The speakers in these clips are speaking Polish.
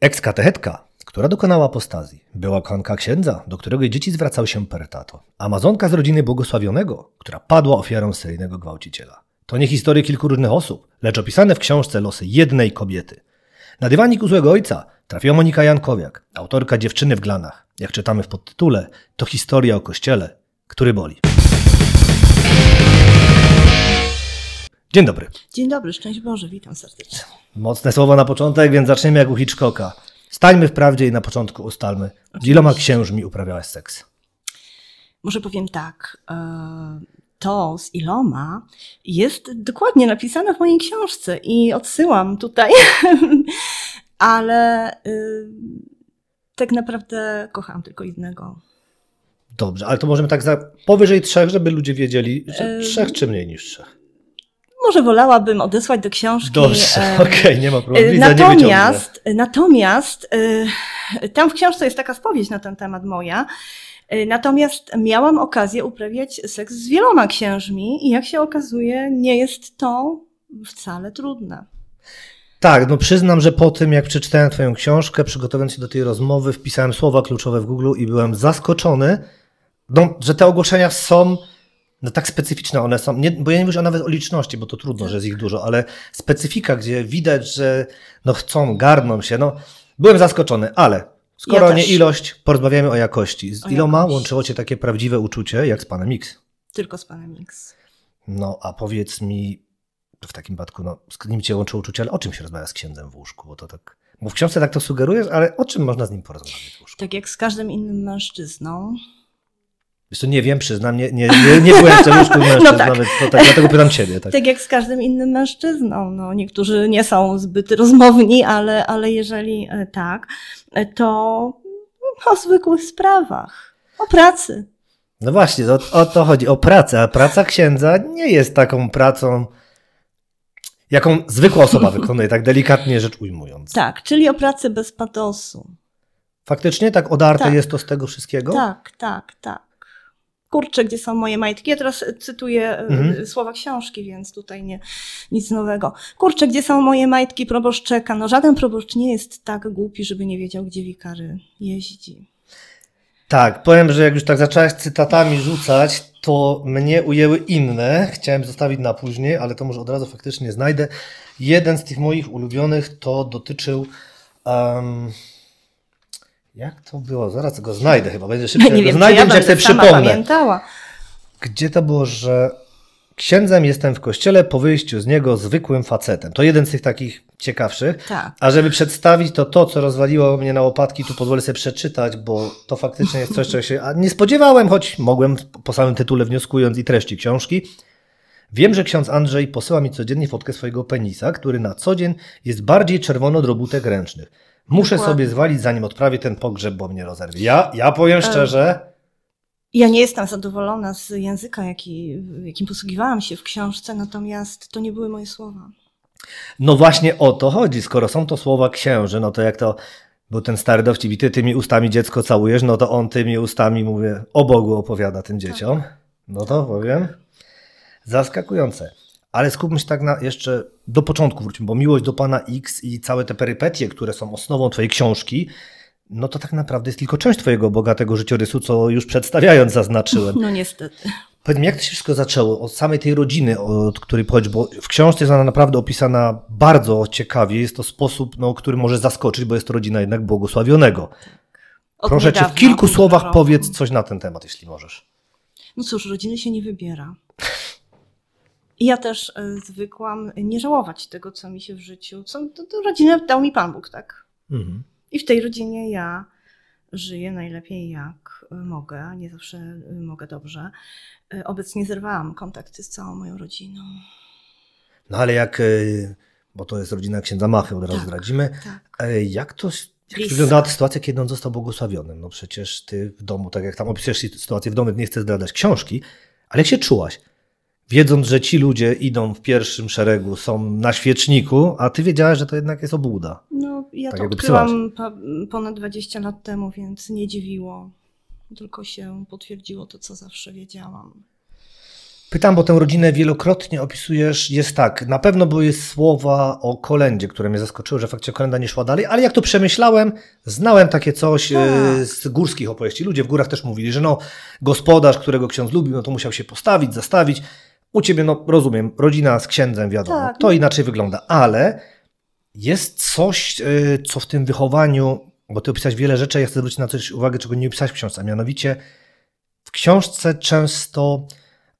Ekskatechetka, która dokonała apostazji, była kochanka księdza, do którego dzieci zwracał się pertato, amazonka z rodziny błogosławionego, która padła ofiarą seryjnego gwałciciela. To nie historie kilku różnych osób, lecz opisane w książce losy jednej kobiety. Na dywanik u złego ojca trafiła Monika Jankowiak, autorka Dziewczyny w Glanach. Jak czytamy w podtytule, to historia o kościele, który boli. Dzień dobry. Dzień dobry, szczęść Boże, witam serdecznie. Mocne słowo na początek, więc zaczniemy jak u Hitchcocka. Stańmy w prawdzie i na początku ustalmy, z iloma księżmi uprawiałaś seks? Może powiem tak, e, to z iloma jest dokładnie napisane w mojej książce i odsyłam tutaj, ale y, tak naprawdę kochałam tylko jednego. Dobrze, ale to możemy tak za powyżej trzech, żeby ludzie wiedzieli, że e, trzech czy mniej niż trzech może wolałabym odesłać do książki. Dobrze, okej, okay, nie ma problemu. natomiast, natomiast y, tam w książce jest taka spowiedź na ten temat moja. Y, natomiast miałam okazję uprawiać seks z wieloma księżmi i jak się okazuje, nie jest to wcale trudne. Tak, no przyznam, że po tym jak przeczytałem Twoją książkę, przygotowując się do tej rozmowy, wpisałem słowa kluczowe w Google i byłem zaskoczony, no, że te ogłoszenia są no tak specyficzne one są, nie, bo ja nie mówię nawet o liczności, bo to trudno, tak. że jest ich dużo, ale specyfika, gdzie widać, że no chcą, garną się, no byłem zaskoczony, ale skoro ja nie ilość, porozmawiamy o jakości. Z o iloma jakość. łączyło Cię takie prawdziwe uczucie jak z Panem X? Tylko z Panem X. No a powiedz mi, w takim przypadku, no z nim Cię łączyło uczucie, ale o czym się rozmawia z księdzem w łóżku, bo to tak... Bo w książce tak to sugerujesz, ale o czym można z nim porozmawiać? Tak jak z każdym innym mężczyzną, Wiesz to nie wiem, przyznam, nie, nie, nie, nie byłem w celuszku mężczyzn, no tak. nawet, tak, dlatego pytam ciebie. Tak. tak jak z każdym innym mężczyzną, no, niektórzy nie są zbyt rozmowni, ale, ale jeżeli e, tak, e, to o zwykłych sprawach, o pracy. No właśnie, o, o to chodzi, o pracę, a praca księdza nie jest taką pracą, jaką zwykła osoba wykonuje, tak delikatnie rzecz ujmując. Tak, czyli o pracy bez patosu. Faktycznie tak odarte tak. jest to z tego wszystkiego? Tak, tak, tak kurczę, gdzie są moje majtki. Ja teraz cytuję e, mhm. słowa książki, więc tutaj nie, nic nowego. Kurczę, gdzie są moje majtki proboszczeka? No żaden proboszcz nie jest tak głupi, żeby nie wiedział, gdzie wikary jeździ. Tak, powiem, że jak już tak zaczęłaś cytatami rzucać, to mnie ujęły inne. Chciałem zostawić na później, ale to może od razu faktycznie znajdę. Jeden z tych moich ulubionych to dotyczył um, jak to było? Zaraz go znajdę chyba, będzie szybciej. nie wiem, znajdę, ja sobie przypomnę. Pamiętała. Gdzie to było, że księdzem jestem w kościele, po wyjściu z niego zwykłym facetem. To jeden z tych takich ciekawszych. Tak. A żeby przedstawić to to, co rozwaliło mnie na łopatki, tu pozwolę sobie przeczytać, bo to faktycznie jest coś, czego się nie spodziewałem, choć mogłem po samym tytule wnioskując i treści książki. Wiem, że ksiądz Andrzej posyła mi codziennie fotkę swojego penisa, który na co dzień jest bardziej czerwono robótek ręcznych. Muszę Dokładnie. sobie zwalić, zanim odprawię ten pogrzeb, bo mnie rozerwie. Ja, ja powiem szczerze. Ja nie jestem zadowolona z języka, jaki, jakim posługiwałam się w książce, natomiast to nie były moje słowa. No właśnie o to chodzi. Skoro są to słowa księży, no to jak to był ten stary dowcip, i ty tymi ustami dziecko całujesz, no to on tymi ustami, mówię, o Bogu opowiada tym dzieciom. Tak. No to powiem, zaskakujące. Ale skupmy się tak na jeszcze do początku wróćmy, bo miłość do Pana X i całe te perypetie, które są osnową Twojej książki, no to tak naprawdę jest tylko część Twojego bogatego życiorysu, co już przedstawiając zaznaczyłem. No niestety. Powiedz mi, jak to się wszystko zaczęło? Od samej tej rodziny, od której pochodzi, bo w książce jest ona naprawdę opisana bardzo ciekawie. Jest to sposób, no, który może zaskoczyć, bo jest to rodzina jednak błogosławionego. Od Proszę niedawna, cię, w kilku słowach roku. powiedz coś na ten temat, jeśli możesz. No cóż, rodziny się nie wybiera. Ja też e, zwykłam nie żałować tego, co mi się w życiu, co to, to rodzinę dał mi Pan Bóg, tak? Mhm. I w tej rodzinie ja żyję najlepiej jak e, mogę, nie zawsze e, mogę dobrze. Obecnie zerwałam kontakty z całą moją rodziną. No ale jak, bo to jest rodzina księdza Machy, od razu tak, zdradzimy, tak. jak to jak wyglądała ta sytuacja, kiedy on został błogosławionym? No przecież ty w domu, tak jak tam opisujesz sytuację w domu, nie chcesz zdradzać książki, ale jak się czułaś? wiedząc, że ci ludzie idą w pierwszym szeregu, są na świeczniku, a ty wiedziałaś, że to jednak jest obłuda. No, ja tak to odkryłam ponad 20 lat temu, więc nie dziwiło. Tylko się potwierdziło to, co zawsze wiedziałam. Pytam, bo tę rodzinę wielokrotnie opisujesz, jest tak, na pewno były słowa o kolendzie, które mnie zaskoczyły, że faktycznie kolenda nie szła dalej, ale jak to przemyślałem, znałem takie coś e, tak. z górskich opowieści. Ludzie w górach też mówili, że no, gospodarz, którego ksiądz lubił, no to musiał się postawić, zastawić, u ciebie, no rozumiem, rodzina z księdzem, wiadomo, tak, to no. inaczej wygląda, ale jest coś, y, co w tym wychowaniu, bo ty opisałeś wiele rzeczy, ja chcę zwrócić na coś uwagę, czego nie opisałeś w książce, a mianowicie w książce często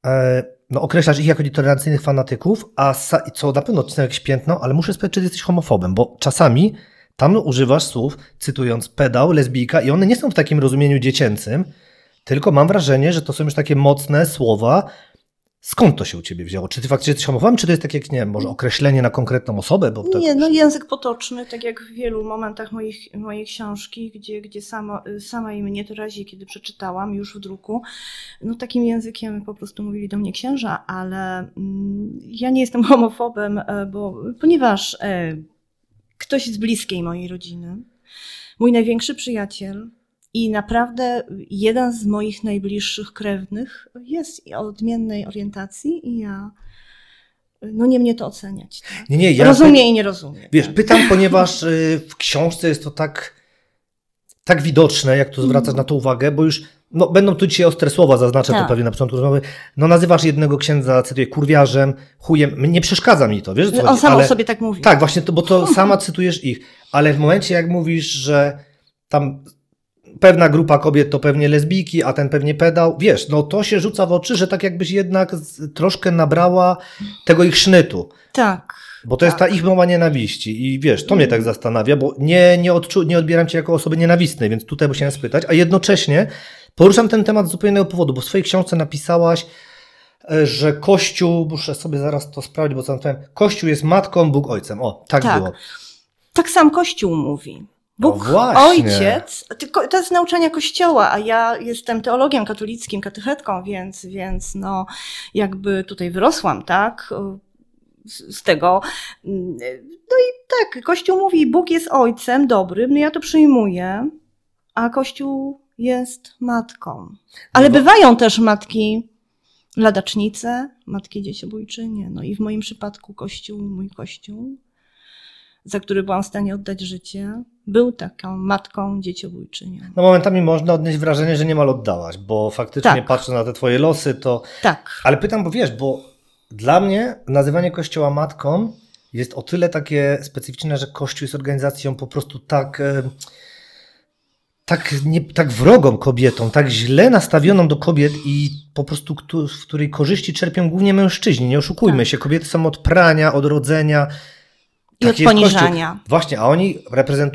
e, no, określasz ich jako nietolerancyjnych fanatyków, a co na pewno odcinek jakieś piętno, ale muszę spytać, czy jesteś homofobem, bo czasami tam używasz słów, cytując pedał, lesbijka i one nie są w takim rozumieniu dziecięcym, tylko mam wrażenie, że to są już takie mocne słowa, Skąd to się u ciebie wzięło? Czy ty faktycznie coś homofobem, czy to jest tak jak, nie wiem, może określenie na konkretną osobę? Bo tak... Nie, no język potoczny, tak jak w wielu momentach moich, mojej książki, gdzie, gdzie sama, sama i mnie to razi, kiedy przeczytałam już w druku, no takim językiem po prostu mówili do mnie księża, ale mm, ja nie jestem homofobem, e, bo, ponieważ e, ktoś z bliskiej mojej rodziny, mój największy przyjaciel, i naprawdę jeden z moich najbliższych krewnych jest odmiennej orientacji i ja no nie mnie to oceniać. Tak? Nie, nie, ja rozumie i nie rozumie. Wiesz, tak? pytam, ponieważ y, w książce jest to tak, tak widoczne, jak tu zwracasz mm. na to uwagę, bo już no, będą tu dzisiaj ostre słowa, zaznaczę tak. to pewnie na początku rozmowy. No nazywasz jednego księdza, cytuję, kurwiarzem, chujem. Nie przeszkadza mi to, wiesz? Co no, On sam Ale, sobie tak mówi. Tak, właśnie, to, bo to sama cytujesz ich. Ale w momencie, jak mówisz, że tam pewna grupa kobiet to pewnie lesbijki, a ten pewnie pedał. Wiesz, no to się rzuca w oczy, że tak jakbyś jednak troszkę nabrała tego ich sznytu. Tak. Bo to tak. jest ta tak. ich mowa nienawiści i wiesz, to mm. mnie tak mm. zastanawia, bo nie, nie, odczu, nie odbieram cię jako osoby nienawistnej, więc tutaj musiałem spytać, a jednocześnie poruszam ten temat z zupełnie innego powodu, bo w swojej książce napisałaś, e, że Kościół, muszę sobie zaraz to sprawdzić, bo co tam Kościół jest matką, Bóg ojcem. O, tak, tak. było. Tak sam Kościół mówi. Bóg, no ojciec, to jest nauczania kościoła, a ja jestem teologiem katolickim, katechetką, więc, więc no, jakby tutaj wyrosłam, tak? z tego. No i tak, Kościół mówi, Bóg jest ojcem dobrym, no ja to przyjmuję, a Kościół jest matką. Ale no. bywają też matki ladacznice, matki dzieciobójczynie. No i w moim przypadku Kościół, mój Kościół za który byłam w stanie oddać życie, był taką matką dzieciobójczynią. No momentami można odnieść wrażenie, że niemal oddałaś, bo faktycznie tak. patrząc na te twoje losy, to... Tak. Ale pytam, bo wiesz, bo dla mnie nazywanie Kościoła matką jest o tyle takie specyficzne, że Kościół jest organizacją po prostu tak... E, tak, nie, tak wrogą kobietą tak źle nastawioną do kobiet i po prostu, w której korzyści czerpią głównie mężczyźni. Nie oszukujmy tak. się, kobiety są od prania, od rodzenia, i tak od poniżania. Właśnie, a oni,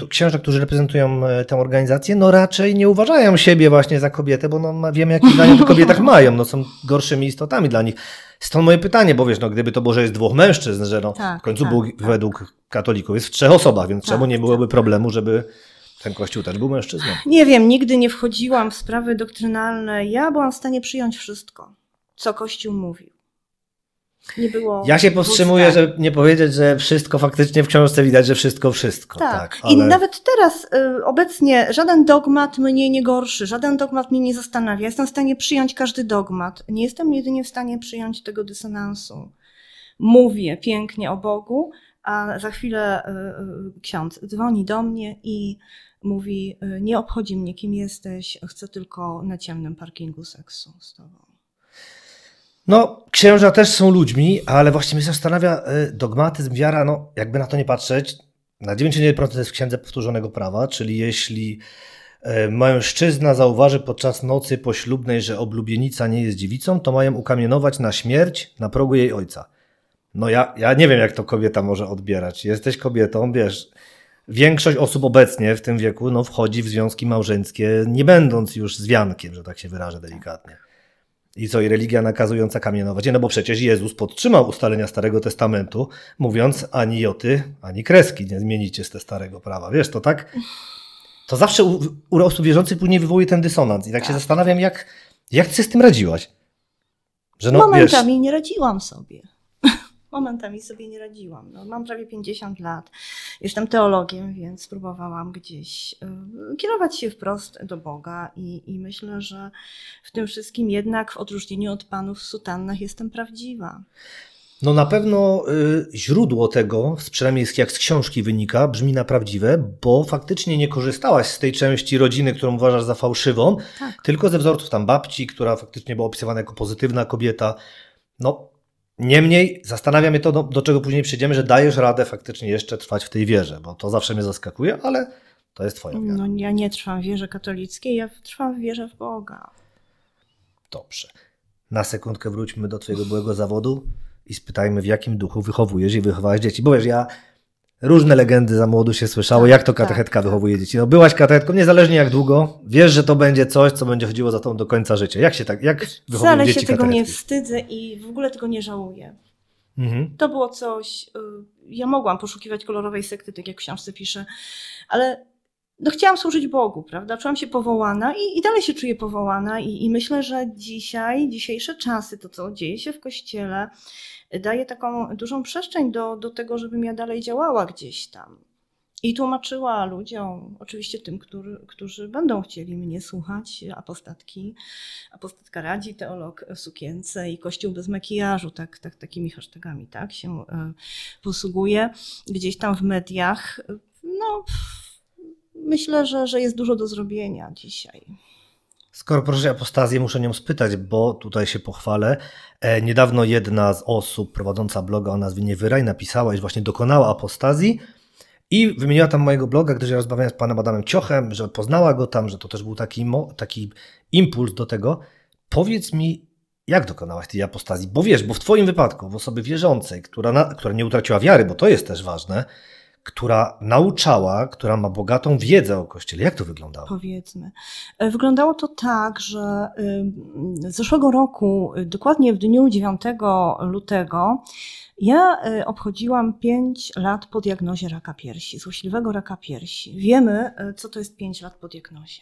księża, którzy reprezentują e, tę organizację, no raczej nie uważają siebie właśnie za kobietę, bo no, wiemy, jakie zdanie o kobietach mają, no są gorszymi istotami dla nich. Stąd moje pytanie, bo wiesz, no gdyby to Boże jest dwóch mężczyzn, że no, tak, w końcu tak, Bóg tak. według katolików jest w trzech osobach, więc czemu tak, nie tak. byłoby problemu, żeby ten kościół też był mężczyzną? Nie wiem, nigdy nie wchodziłam w sprawy doktrynalne. Ja byłam w stanie przyjąć wszystko, co kościół mówił nie było. Ja się powstrzymuję, żeby nie powiedzieć, że wszystko faktycznie w książce widać, że wszystko, wszystko. Tak. tak ale... I nawet teraz y, obecnie żaden dogmat mnie nie gorszy, żaden dogmat mnie nie zastanawia. Jestem w stanie przyjąć każdy dogmat. Nie jestem jedynie w stanie przyjąć tego dysonansu. Mówię pięknie o Bogu, a za chwilę y, y, ksiądz dzwoni do mnie i mówi: Nie obchodzi mnie, kim jesteś, chcę tylko na ciemnym parkingu seksu z tobą. No, księża też są ludźmi, ale właśnie mnie zastanawia e, dogmatyzm, wiara, no jakby na to nie patrzeć, na 99% jest w księdze powtórzonego prawa, czyli jeśli e, mężczyzna zauważy podczas nocy poślubnej, że oblubienica nie jest dziewicą, to mają ukamienować na śmierć na progu jej ojca. No ja, ja nie wiem, jak to kobieta może odbierać. Jesteś kobietą, wiesz, większość osób obecnie w tym wieku no, wchodzi w związki małżeńskie, nie będąc już zwiankiem, że tak się wyrażę delikatnie. I co, i religia nakazująca kamienować? No bo przecież Jezus podtrzymał ustalenia Starego Testamentu, mówiąc ani joty, ani kreski nie zmienicie z te starego prawa. Wiesz, to tak, to zawsze u, u osób wierzących później wywołuje ten dysonans. I tak, tak. się zastanawiam, jak, jak ty z tym radziłaś? Że no, Momentami wiesz, nie radziłam sobie momentami sobie nie radziłam. No, mam prawie 50 lat, jestem teologiem, więc próbowałam gdzieś y, kierować się wprost do Boga i, i myślę, że w tym wszystkim jednak w odróżnieniu od panów w sutannach jestem prawdziwa. No na pewno y, źródło tego, przynajmniej jak z książki wynika, brzmi na prawdziwe, bo faktycznie nie korzystałaś z tej części rodziny, którą uważasz za fałszywą, tak. tylko ze wzorców tam babci, która faktycznie była opisywana jako pozytywna kobieta. No, Niemniej zastanawia mnie to, do, do, czego później przyjdziemy, że dajesz radę faktycznie jeszcze trwać w tej wierze, bo to zawsze mnie zaskakuje, ale to jest twoja wiara. No ja nie trwam w wierze katolickiej, ja trwam w wierze w Boga. Dobrze. Na sekundkę wróćmy do twojego byłego zawodu i spytajmy, w jakim duchu wychowujesz i wychowałeś dzieci. Bo wiesz, ja Różne legendy za młodu się słyszało, tak, jak to tak, katechetka tak. wychowuje dzieci. No byłaś katechetką, niezależnie jak długo, wiesz, że to będzie coś, co będzie chodziło za tą do końca życia. Jak się tak, jak wychowuje dzieci Wcale się tego nie wstydzę i w ogóle tego nie żałuję. Mhm. To było coś, y, ja mogłam poszukiwać kolorowej sekty, tak jak w książce pisze, ale no chciałam służyć Bogu, prawda? Czułam się powołana i, i dalej się czuję powołana i, i myślę, że dzisiaj, dzisiejsze czasy, to co dzieje się w Kościele, daje taką dużą przestrzeń do, do tego, żebym ja dalej działała gdzieś tam. I tłumaczyła ludziom, oczywiście tym, który, którzy będą chcieli mnie słuchać, apostatki, apostatka radzi, teolog w sukience i kościół bez makijażu, tak, tak, takimi hashtagami tak, się e, posługuje gdzieś tam w mediach. No, myślę, że, że jest dużo do zrobienia dzisiaj. Skoro proszę apostazję, muszę nią spytać, bo tutaj się pochwalę. E, niedawno jedna z osób prowadząca bloga o nazwie Niewyraj napisała, iż właśnie dokonała apostazji i wymieniła tam mojego bloga, gdyż ja rozmawiałem z panem Adamem Ciochem, że poznała go tam, że to też był taki, taki impuls do tego. Powiedz mi, jak dokonałaś tej apostazji? Bo wiesz, bo w twoim wypadku, w osobie wierzącej, która, na, która nie utraciła wiary, bo to jest też ważne, która nauczała, która ma bogatą wiedzę o Kościele. Jak to wyglądało? Powiedzmy. E, wyglądało to tak, że y, z zeszłego roku, y, dokładnie w dniu 9 lutego, ja y, obchodziłam 5 lat po diagnozie raka piersi, złośliwego raka piersi. Wiemy, co to jest 5 lat po diagnozie.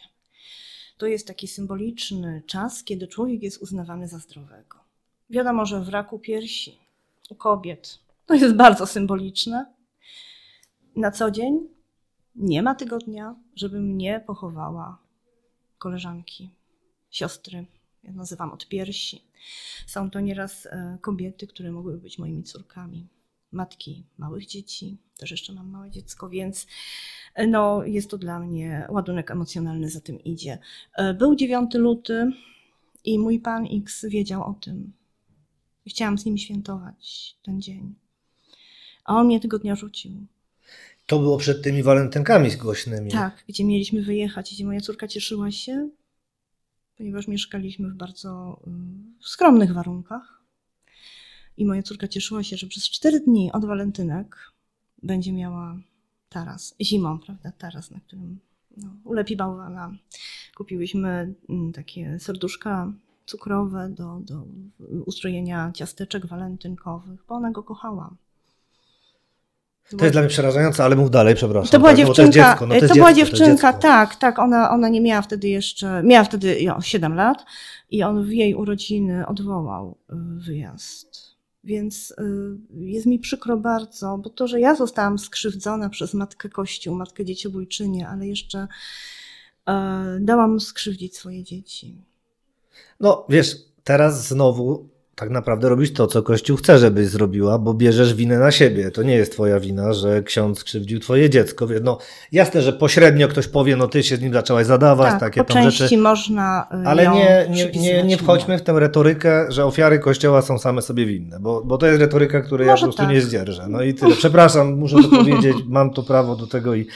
To jest taki symboliczny czas, kiedy człowiek jest uznawany za zdrowego. Wiadomo, że w raku piersi u kobiet to jest bardzo symboliczne, na co dzień nie ma tygodnia, żeby mnie pochowała koleżanki, siostry. Ja nazywam od piersi. Są to nieraz e, kobiety, które mogłyby być moimi córkami. Matki małych dzieci, też jeszcze mam małe dziecko, więc e, no, jest to dla mnie ładunek emocjonalny za tym idzie. E, był 9 luty i mój pan X wiedział o tym. Chciałam z nim świętować ten dzień. A on mnie tego dnia rzucił. To było przed tymi walentynkami głośnymi. Tak, gdzie mieliśmy wyjechać, gdzie moja córka cieszyła się, ponieważ mieszkaliśmy w bardzo w y, skromnych warunkach. I moja córka cieszyła się, że przez 4 dni od walentynek będzie miała taras. Zimą, prawda? Taras, na którym no, ulepi bałwana. Kupiłyśmy y, takie serduszka cukrowe do, do y, ustrojenia ciasteczek walentynkowych, bo ona go kochała. To jest dla mnie przerażające, ale mów dalej, przepraszam. To była tak, no dziewczynka, to, no to, to dziecko, była dziewczynka, to tak, tak, ona, ona nie miała wtedy jeszcze, miała wtedy jo, 7 lat i on w jej urodziny odwołał y, wyjazd. Więc y, jest mi przykro bardzo, bo to, że ja zostałam skrzywdzona przez matkę Kościół, matkę dzieciobójczynię, ale jeszcze y, dałam skrzywdzić swoje dzieci. No wiesz, teraz znowu tak naprawdę robisz to, co Kościół chce, żebyś zrobiła, bo bierzesz winę na siebie. To nie jest twoja wina, że ksiądz krzywdził twoje dziecko. No jasne, że pośrednio ktoś powie, no ty się z nim zaczęłaś zadawać, tak, takie po tam rzeczy. można y, Ale nie, nie, nie, nie wchodźmy w tę retorykę, że ofiary Kościoła są same sobie winne, bo, bo to jest retoryka, której Może ja po prostu tak. nie zdzierżę. No i tyle. Przepraszam, muszę to powiedzieć, mam to prawo do tego i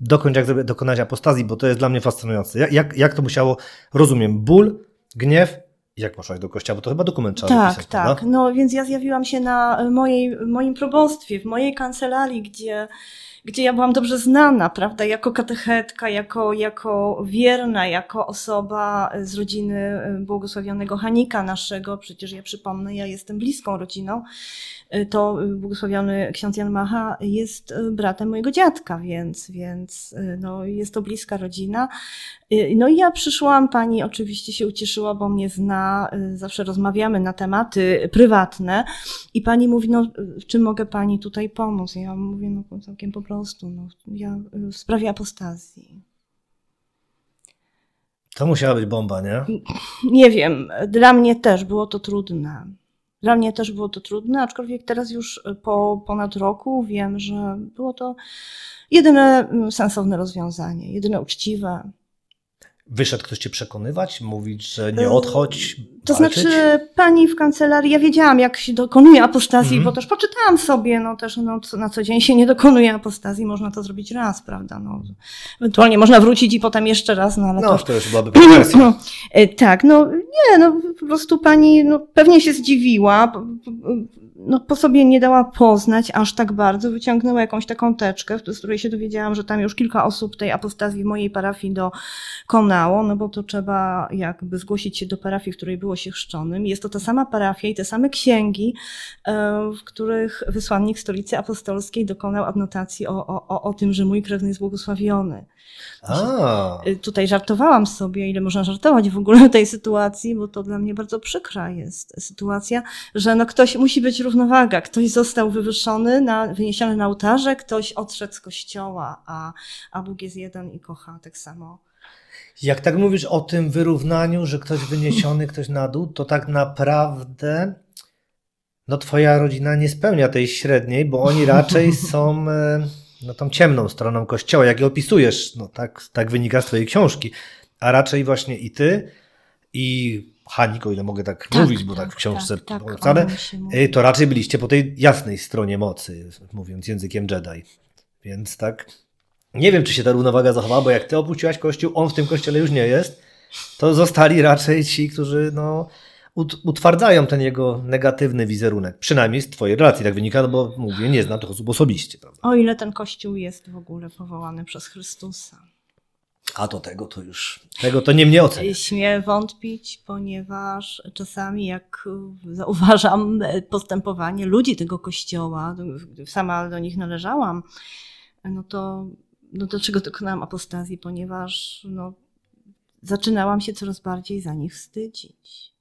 dokąd jak dokonać apostazji, bo to jest dla mnie fascynujące. Jak, jak, jak to musiało, rozumiem, ból, gniew, jak poszłaś do kościoła? Bo to chyba dokument trzeba Tak, tak. No więc ja zjawiłam się na mojej, moim probostwie, w mojej kancelarii, gdzie gdzie ja byłam dobrze znana, prawda, jako katechetka, jako, jako wierna, jako osoba z rodziny y, błogosławionego Hanika naszego, przecież ja przypomnę, ja jestem bliską rodziną, y, to błogosławiony ksiądz Jan Macha jest y, bratem mojego dziadka, więc, więc no, jest to bliska rodzina. No i ja przyszłam, pani oczywiście się ucieszyła, bo mnie zna, zawsze rozmawiamy na tematy prywatne i pani mówi, no czym mogę pani tutaj pomóc? Ja mówię, no całkiem po prostu prostu no, ja, y, w sprawie apostazji. To musiała być bomba, nie? Nie wiem. Dla mnie też było to trudne. Dla mnie też było to trudne, aczkolwiek teraz już y, po ponad roku wiem, że było to jedyne mm, sensowne rozwiązanie, jedyne uczciwe. Wyszedł ktoś cię przekonywać, mówić, że nie odchodź? To znaczy, walczyć? znaczy, pani w kancelarii, ja wiedziałam, jak się dokonuje apostazji, mhm. bo też poczytałam sobie, no też no, na co dzień się nie dokonuje apostazji, można to zrobić raz, prawda? No, ewentualnie można wrócić i potem jeszcze raz, no ale no, to... to już byłaby pretensja. no, e, Tak, no nie, no po prostu pani no, pewnie się zdziwiła, no, po sobie nie dała poznać aż tak bardzo. Wyciągnęła jakąś taką teczkę, z której się dowiedziałam, że tam już kilka osób tej apostazji w mojej parafii dokonało, no bo to trzeba jakby zgłosić się do parafii, w której było się chrzczonym. Jest to ta sama parafia i te same księgi, e, w których wysłannik Stolicy Apostolskiej dokonał adnotacji o, o, o tym, że mój krewny jest błogosławiony. Y, tutaj żartowałam sobie, ile można żartować w ogóle w tej sytuacji, bo to dla mnie bardzo przykra jest sytuacja, że no ktoś musi być równowaga. Ktoś został wywyższony, na, wyniesiony na ołtarze, ktoś odszedł z kościoła, a, a Bóg jest jeden i kocha tak samo. Jak tak mówisz o tym wyrównaniu, że ktoś wyniesiony, ktoś na dół, to tak naprawdę no twoja rodzina nie spełnia tej średniej, bo oni raczej są e, no, tą ciemną stroną Kościoła, jak je opisujesz, no, tak, tak wynika z Twojej książki, a raczej właśnie i Ty, i Hanik, o ile mogę tak, tak mówić, bo tak, tak w książce tak, tak y, to raczej byliście po tej jasnej stronie mocy, mówiąc językiem Jedi. Więc tak, nie wiem, czy się ta równowaga zachowała, bo jak Ty opuściłaś Kościół, on w tym Kościele już nie jest, to zostali raczej ci, którzy no utwardzają ten jego negatywny wizerunek. Przynajmniej z Twojej relacji tak wynika, no bo mówię, nie znam tych osób osobiście. Prawda? O ile ten kościół jest w ogóle powołany przez Chrystusa. A do tego to już, tego to nie mnie ocenia. Śmie wątpić, ponieważ czasami jak zauważam postępowanie ludzi tego kościoła, sama do nich należałam, no to no dlaczego dokonałam apostazji? Ponieważ no, zaczynałam się coraz bardziej za nich wstydzić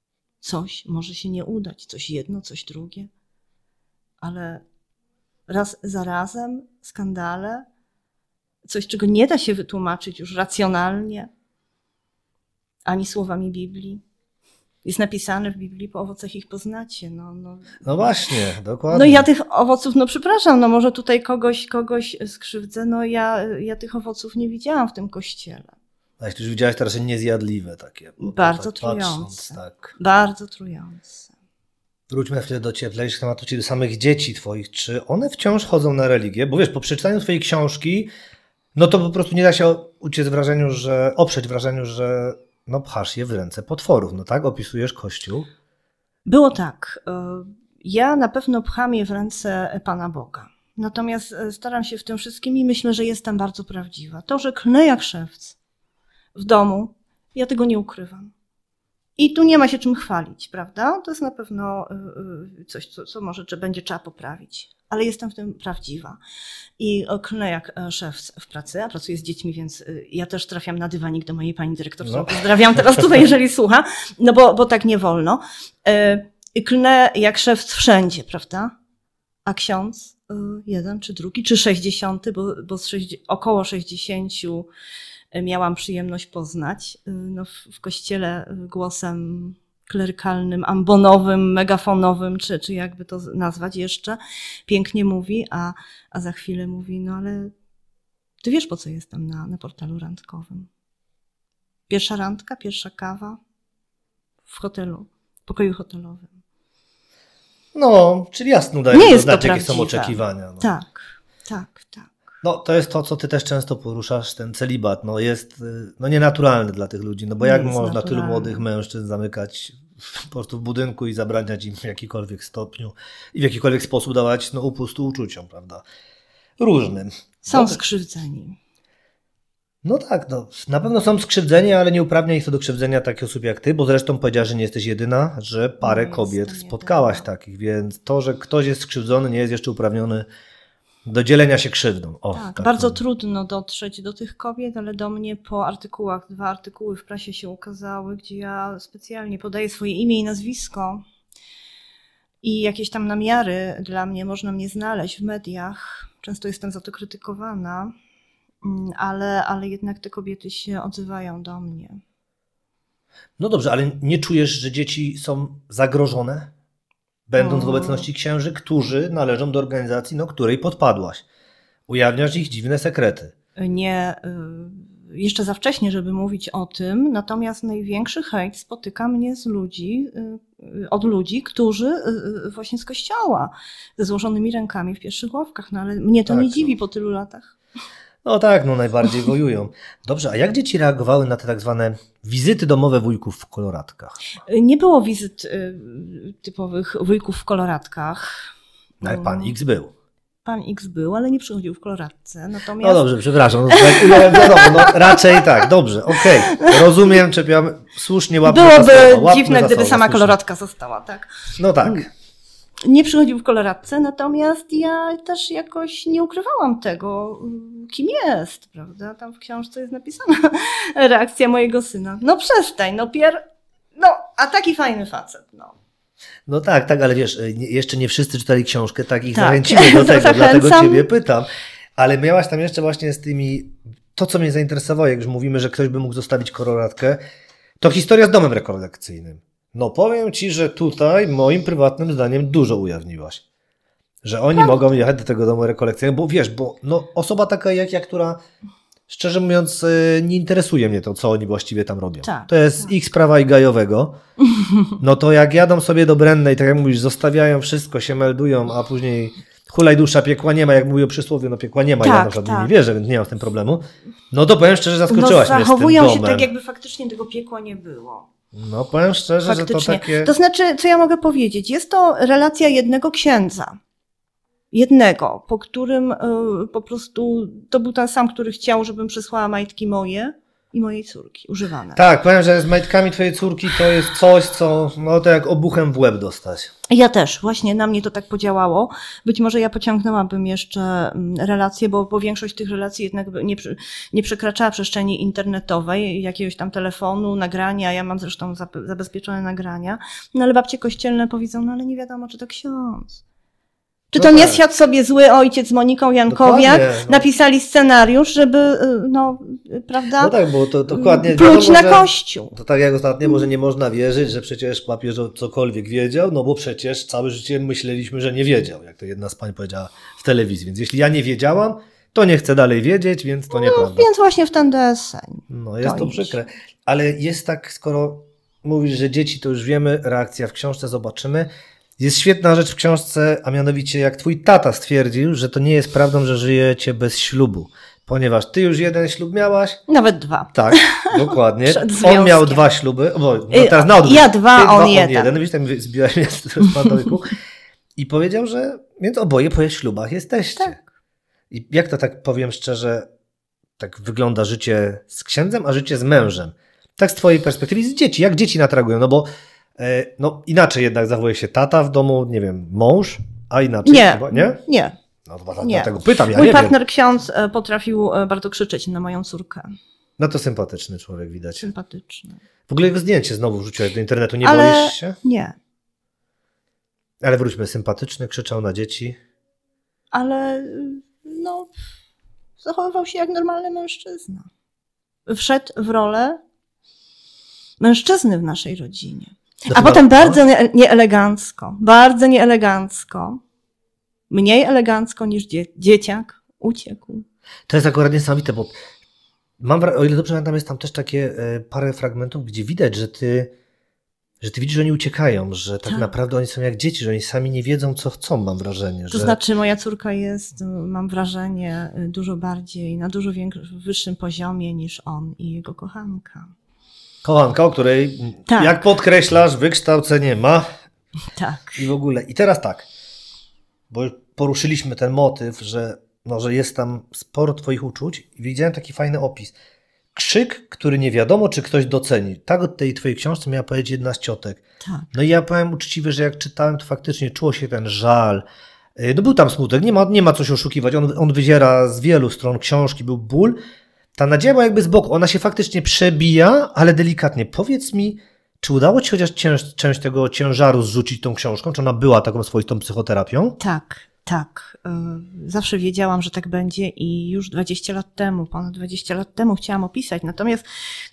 coś może się nie udać, coś jedno, coś drugie, ale raz za razem skandale, coś, czego nie da się wytłumaczyć już racjonalnie, ani słowami Biblii. Jest napisane w Biblii, po owocach ich poznacie. No, no. no właśnie, dokładnie. No ja tych owoców, no przepraszam, no może tutaj kogoś, kogoś skrzywdzę, no ja, ja tych owoców nie widziałam w tym kościele. A jeśli już widziałeś, teraz niezjadliwe takie. Tak bardzo tak, trujące. tak. Bardzo trujące. Wróćmy chwilę do cieplejszych tematów, czyli do samych dzieci twoich. Czy one wciąż chodzą na religię? Bo wiesz, po przeczytaniu twojej książki, no to po prostu nie da się uciec wrażeniu, że, oprzeć wrażeniu, że no pchasz je w ręce potworów. No tak? Opisujesz Kościół? Było tak. Y, ja na pewno pcham je w ręce Pana Boga. Natomiast y, staram się w tym wszystkim i myślę, że jestem bardzo prawdziwa. To, że klnę jak szewc, w domu. Ja tego nie ukrywam. I tu nie ma się czym chwalić, prawda? To jest na pewno y, y, coś, co, co może czy będzie trzeba poprawić. Ale jestem w tym prawdziwa. I klnę jak e, szef w pracy, a pracuję z dziećmi, więc y, ja też trafiam na dywanik do mojej pani dyrektor, no. pozdrawiam teraz tutaj, jeżeli słucha, no bo, bo tak nie wolno. E, I klnę jak szef wszędzie, prawda? A ksiądz jeden czy drugi, czy sześćdziesiąty, bo, bo z około sześćdziesięciu miałam przyjemność poznać y, no, w, w kościele y, głosem klerykalnym, ambonowym, megafonowym, czy, czy jakby to nazwać jeszcze, pięknie mówi, a, a za chwilę mówi, no ale ty wiesz, po co jestem na, na portalu randkowym. Pierwsza randka, pierwsza kawa w hotelu, w pokoju hotelowym. No, czyli jasno daje znać, jakie są oczekiwania. No. Tak, tak, tak. No, to jest to, co ty też często poruszasz, ten celibat. No, jest y, no, nienaturalny dla tych ludzi, no bo nie jak można naturalny. tylu młodych mężczyzn zamykać po prostu w budynku i zabraniać im w jakikolwiek stopniu i w jakikolwiek sposób dawać no, upustu uczuciom, prawda? Różnym. Są no, skrzywdzeni. No tak, no, na pewno są skrzywdzeni, ale nie uprawnia ich to do krzywdzenia takich osób jak ty, bo zresztą powiedziała, że nie jesteś jedyna, że parę no kobiet spotkałaś tak. takich, więc to, że ktoś jest skrzywdzony, nie jest jeszcze uprawniony do dzielenia się krzywdą. O, tak, tak, bardzo tak. trudno dotrzeć do tych kobiet, ale do mnie po artykułach, dwa artykuły w prasie się ukazały, gdzie ja specjalnie podaję swoje imię i nazwisko i jakieś tam namiary dla mnie można mnie znaleźć w mediach. Często jestem za to krytykowana, mm, ale, ale jednak te kobiety się odzywają do mnie. No dobrze, ale nie czujesz, że dzieci są zagrożone? będąc w mm. obecności księży, którzy należą do organizacji, no, której podpadłaś. Ujawniasz ich dziwne sekrety. Nie, y, jeszcze za wcześnie, żeby mówić o tym, natomiast największy hejt spotyka mnie z ludzi, y, y, od ludzi, którzy właśnie z kościoła, ze złożonymi rękami w pierwszych ławkach, no ale mnie to tak, nie dziwi po tylu latach. No tak, no najbardziej wojują. Dobrze, a jak dzieci reagowały na te tak zwane wizyty domowe wujków w koloratkach? Nie było wizyt y, typowych wujków w koloratkach. No, ale pan X był. Pan X był, ale nie przychodził w koloratce. Natomiast... No dobrze, przepraszam. No, tak, no wiadomo, no, raczej tak, dobrze, okej. Okay. Rozumiem, czepiam, słusznie łapmy Byłoby za słowo, dziwne, za gdyby sama słusznie. koloratka została, tak? No tak. Nie przychodził w koloradce, natomiast ja też jakoś nie ukrywałam tego, kim jest, prawda? Tam w książce jest napisana reakcja mojego syna. No przestań, no pier... No, a taki fajny facet, no. No tak, tak, ale wiesz, jeszcze nie wszyscy czytali książkę, tak ich tak. zachęcimy do tego, dlatego ciebie pytam. Ale miałaś tam jeszcze właśnie z tymi, to co mnie zainteresowało, jak już mówimy, że ktoś by mógł zostawić koloradkę, to historia z domem rekolekcyjnym. No powiem ci, że tutaj moim prywatnym zdaniem dużo ujawniłaś. Że oni tak. mogą jechać do tego domu rekolekcyjnego, bo wiesz, bo no, osoba taka jak ja, która szczerze mówiąc y, nie interesuje mnie to, co oni właściwie tam robią. Tak, to jest tak. ich sprawa i gajowego. No to jak jadą sobie do Brennej, tak jak mówisz, zostawiają wszystko, się meldują, a później hulaj dusza, piekła nie ma, jak o przysłowie, no piekła nie ma, tak, ja naprawdę tak. nie wierzę, więc nie mam z tym problemu. No to powiem szczerze, zaskoczyłaś no, mnie z tym domem. zachowują się tak, jakby faktycznie tego piekła nie było. No, powiem szczerze, Faktycznie. że to takie. To znaczy, co ja mogę powiedzieć? Jest to relacja jednego księdza. Jednego, po którym y, po prostu to był ten sam, który chciał, żebym przysłała majtki moje i mojej córki, używane. Tak, powiem, że z majtkami twojej córki to jest coś, co no to jak obuchem w łeb dostać. Ja też, właśnie na mnie to tak podziałało. Być może ja pociągnęłabym jeszcze mm, relacje, bo, bo większość tych relacji jednak nie, nie przekraczała przestrzeni internetowej, jakiegoś tam telefonu, nagrania, ja mam zresztą zabezpieczone nagrania, no ale babcie kościelne powiedzą, no ale nie wiadomo, czy to ksiądz. Czy to no tak. nie siadł sobie zły ojciec z Moniką Jankowiak? Dokładnie. No. Napisali scenariusz, żeby, y, no, y, prawda? No tak, bo to y, dokładnie. Pluć na kościół. To tak jak ostatnio, może nie można wierzyć, że przecież papież cokolwiek wiedział, no bo przecież całe życie myśleliśmy, że nie wiedział, jak to jedna z pań powiedziała w telewizji. Więc jeśli ja nie wiedziałam, to nie chcę dalej wiedzieć, więc to no, Więc właśnie w ten deseń. No jest to, to przykre. Ale jest tak, skoro mówisz, że dzieci, to już wiemy, reakcja w książce zobaczymy. Jest świetna rzecz w książce, a mianowicie jak twój tata stwierdził, że to nie jest prawdą, że żyjecie bez ślubu. Ponieważ ty już jeden ślub miałaś. Nawet dwa. Tak, dokładnie. on miał dwa śluby. Bo, no teraz na Ja dwa, ty, on, dwa, jeden. jeden. Widzisz, tam zbiłaś mnie z pantoliku. I powiedział, że więc oboje po ślubach jesteście. Tak. I jak to tak powiem szczerze, tak wygląda życie z księdzem, a życie z mężem. Tak z twojej perspektywy, z dzieci. Jak dzieci natragują? No bo E, no inaczej jednak zachowuje się tata w domu, nie wiem, mąż, a inaczej nie? Chyba, nie. nie. No to nie. dlatego pytam, ja Mój nie partner wiem. ksiądz e, potrafił e, bardzo krzyczeć na moją córkę. No to sympatyczny człowiek widać. Sympatyczny. W ogóle jego zdjęcie znowu wrzuciłeś do internetu, nie Ale... boisz się? nie. Ale wróćmy, sympatyczny, krzyczał na dzieci. Ale no, zachowywał się jak normalny mężczyzna. Wszedł w rolę mężczyzny w naszej rodzinie. A potem bardzo nieelegancko, bardzo nieelegancko, mniej elegancko niż dzie dzieciak uciekł. To jest akurat niesamowite, bo mam, o ile dobrze pamiętam, jest tam też takie e, parę fragmentów, gdzie widać, że ty, że ty widzisz, że oni uciekają, że tak, tak. naprawdę oni są jak dzieci, że oni sami nie wiedzą, co chcą, mam wrażenie. To że... znaczy, moja córka jest, mam wrażenie, dużo bardziej, na dużo wyższym poziomie niż on i jego kochanka. Kochanka, o której, tak. jak podkreślasz, wykształcenie ma. Tak. I w ogóle. I teraz tak, bo poruszyliśmy ten motyw, że, no, że jest tam sporo Twoich uczuć, i widziałem taki fajny opis. Krzyk, który nie wiadomo, czy ktoś doceni. Tak od tej Twojej książce miała powiedzieć jedna z ciotek. Tak. No i ja powiem uczciwie, że jak czytałem, to faktycznie czuło się ten żal. Y, no był tam smutek, nie ma, nie ma co się oszukiwać. On, on wyziera z wielu stron książki, był ból, ta nadzieja ma jakby z boku, ona się faktycznie przebija, ale delikatnie. Powiedz mi, czy udało Ci chociaż cięż, część tego ciężaru zrzucić tą książką? Czy ona była taką swoistą psychoterapią? Tak, tak. Y, zawsze wiedziałam, że tak będzie i już 20 lat temu, ponad 20 lat temu chciałam opisać. Natomiast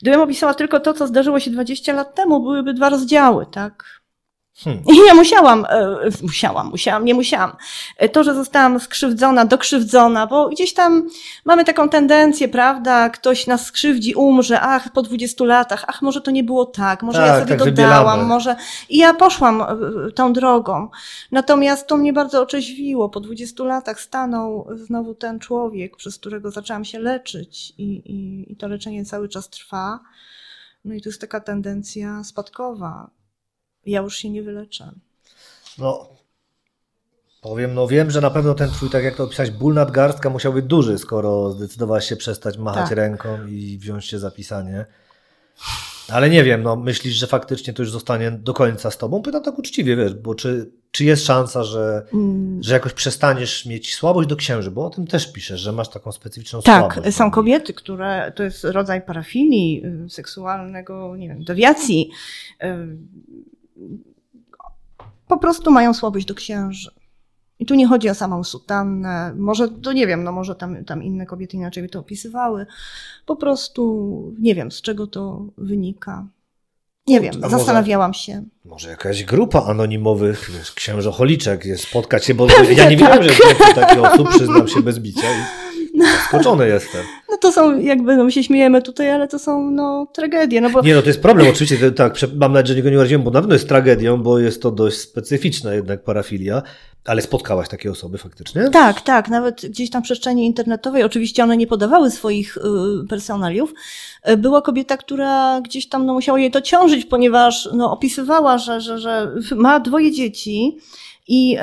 gdybym opisała tylko to, co zdarzyło się 20 lat temu, byłyby dwa rozdziały, tak? Hmm. I ja musiałam, e, musiałam, musiałam, nie musiałam. E, to, że zostałam skrzywdzona, dokrzywdzona, bo gdzieś tam mamy taką tendencję, prawda? Ktoś nas skrzywdzi, umrze, ach, po 20 latach, ach, może to nie było tak, może tak, ja sobie tak dodałam, może. I ja poszłam e, tą drogą. Natomiast to mnie bardzo oczeźwiło. Po 20 latach stanął znowu ten człowiek, przez którego zaczęłam się leczyć, i, i, i to leczenie cały czas trwa. No i to jest taka tendencja spadkowa ja już się nie wyleczam. No, powiem, no wiem, że na pewno ten twój, tak jak to opisać, ból nadgarstka musiał być duży, skoro zdecydowałaś się przestać machać tak. ręką i wziąć się za pisanie. Ale nie wiem, no myślisz, że faktycznie to już zostanie do końca z tobą? Pytam tak uczciwie, wiesz, bo czy, czy jest szansa, że, mm. że jakoś przestaniesz mieć słabość do księży? Bo o tym też piszesz, że masz taką specyficzną tak, słabość. Tak, są kobiety, które, to jest rodzaj parafilii y, seksualnego, nie wiem, dewiacji. Y, po prostu mają słabość do księży. I tu nie chodzi o samą sutannę, może, to nie wiem, no może tam, tam inne kobiety inaczej by to opisywały. Po prostu nie wiem, z czego to wynika. Nie wiem, A zastanawiałam może, się. Może jakaś grupa anonimowych wiesz, księżocholiczek jest, spotkać się, bo ja nie wiedziałam, że jest takich osób, przyznam się bez bicia. I... No. zaskoczony jestem. No to są jakby, no my się śmiejemy tutaj, ale to są no, tragedie. No bo... Nie no, to jest problem oczywiście, tak, mam nadzieję, że niego nie uraziłem, bo na pewno jest tragedią, bo jest to dość specyficzna jednak parafilia. Ale spotkałaś takie osoby faktycznie? Tak, tak. Nawet gdzieś tam w przestrzeni internetowej, oczywiście one nie podawały swoich y, personaliów. Y, była kobieta, która gdzieś tam no, musiała jej to ciążyć, ponieważ no, opisywała, że, że, że ma dwoje dzieci i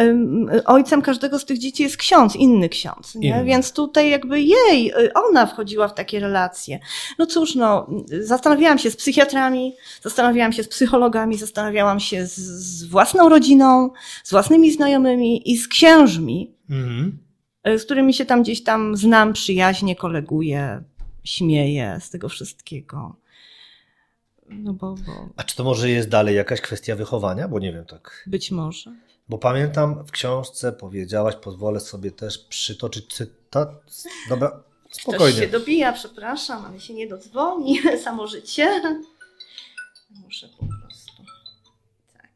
ojcem każdego z tych dzieci jest ksiądz, inny ksiądz. Nie? Więc tutaj jakby jej, y, ona wchodziła w takie relacje. No cóż, no, zastanawiałam się z psychiatrami, zastanawiałam się z psychologami, zastanawiałam się z, z własną rodziną, z własnymi znajomymi i z księżmi, mhm. Y, z którymi się tam gdzieś tam znam, przyjaźnie, koleguję, śmieję z tego wszystkiego. No bo, bo... A czy to może jest dalej jakaś kwestia wychowania? Bo nie wiem tak. Być może. Bo pamiętam w książce powiedziałaś, pozwolę sobie też przytoczyć cytat. Dobra, spokojnie. Ktoś się dobija, przepraszam, ale się nie dodzwoni. Samo życie. Muszę po prostu. Tak.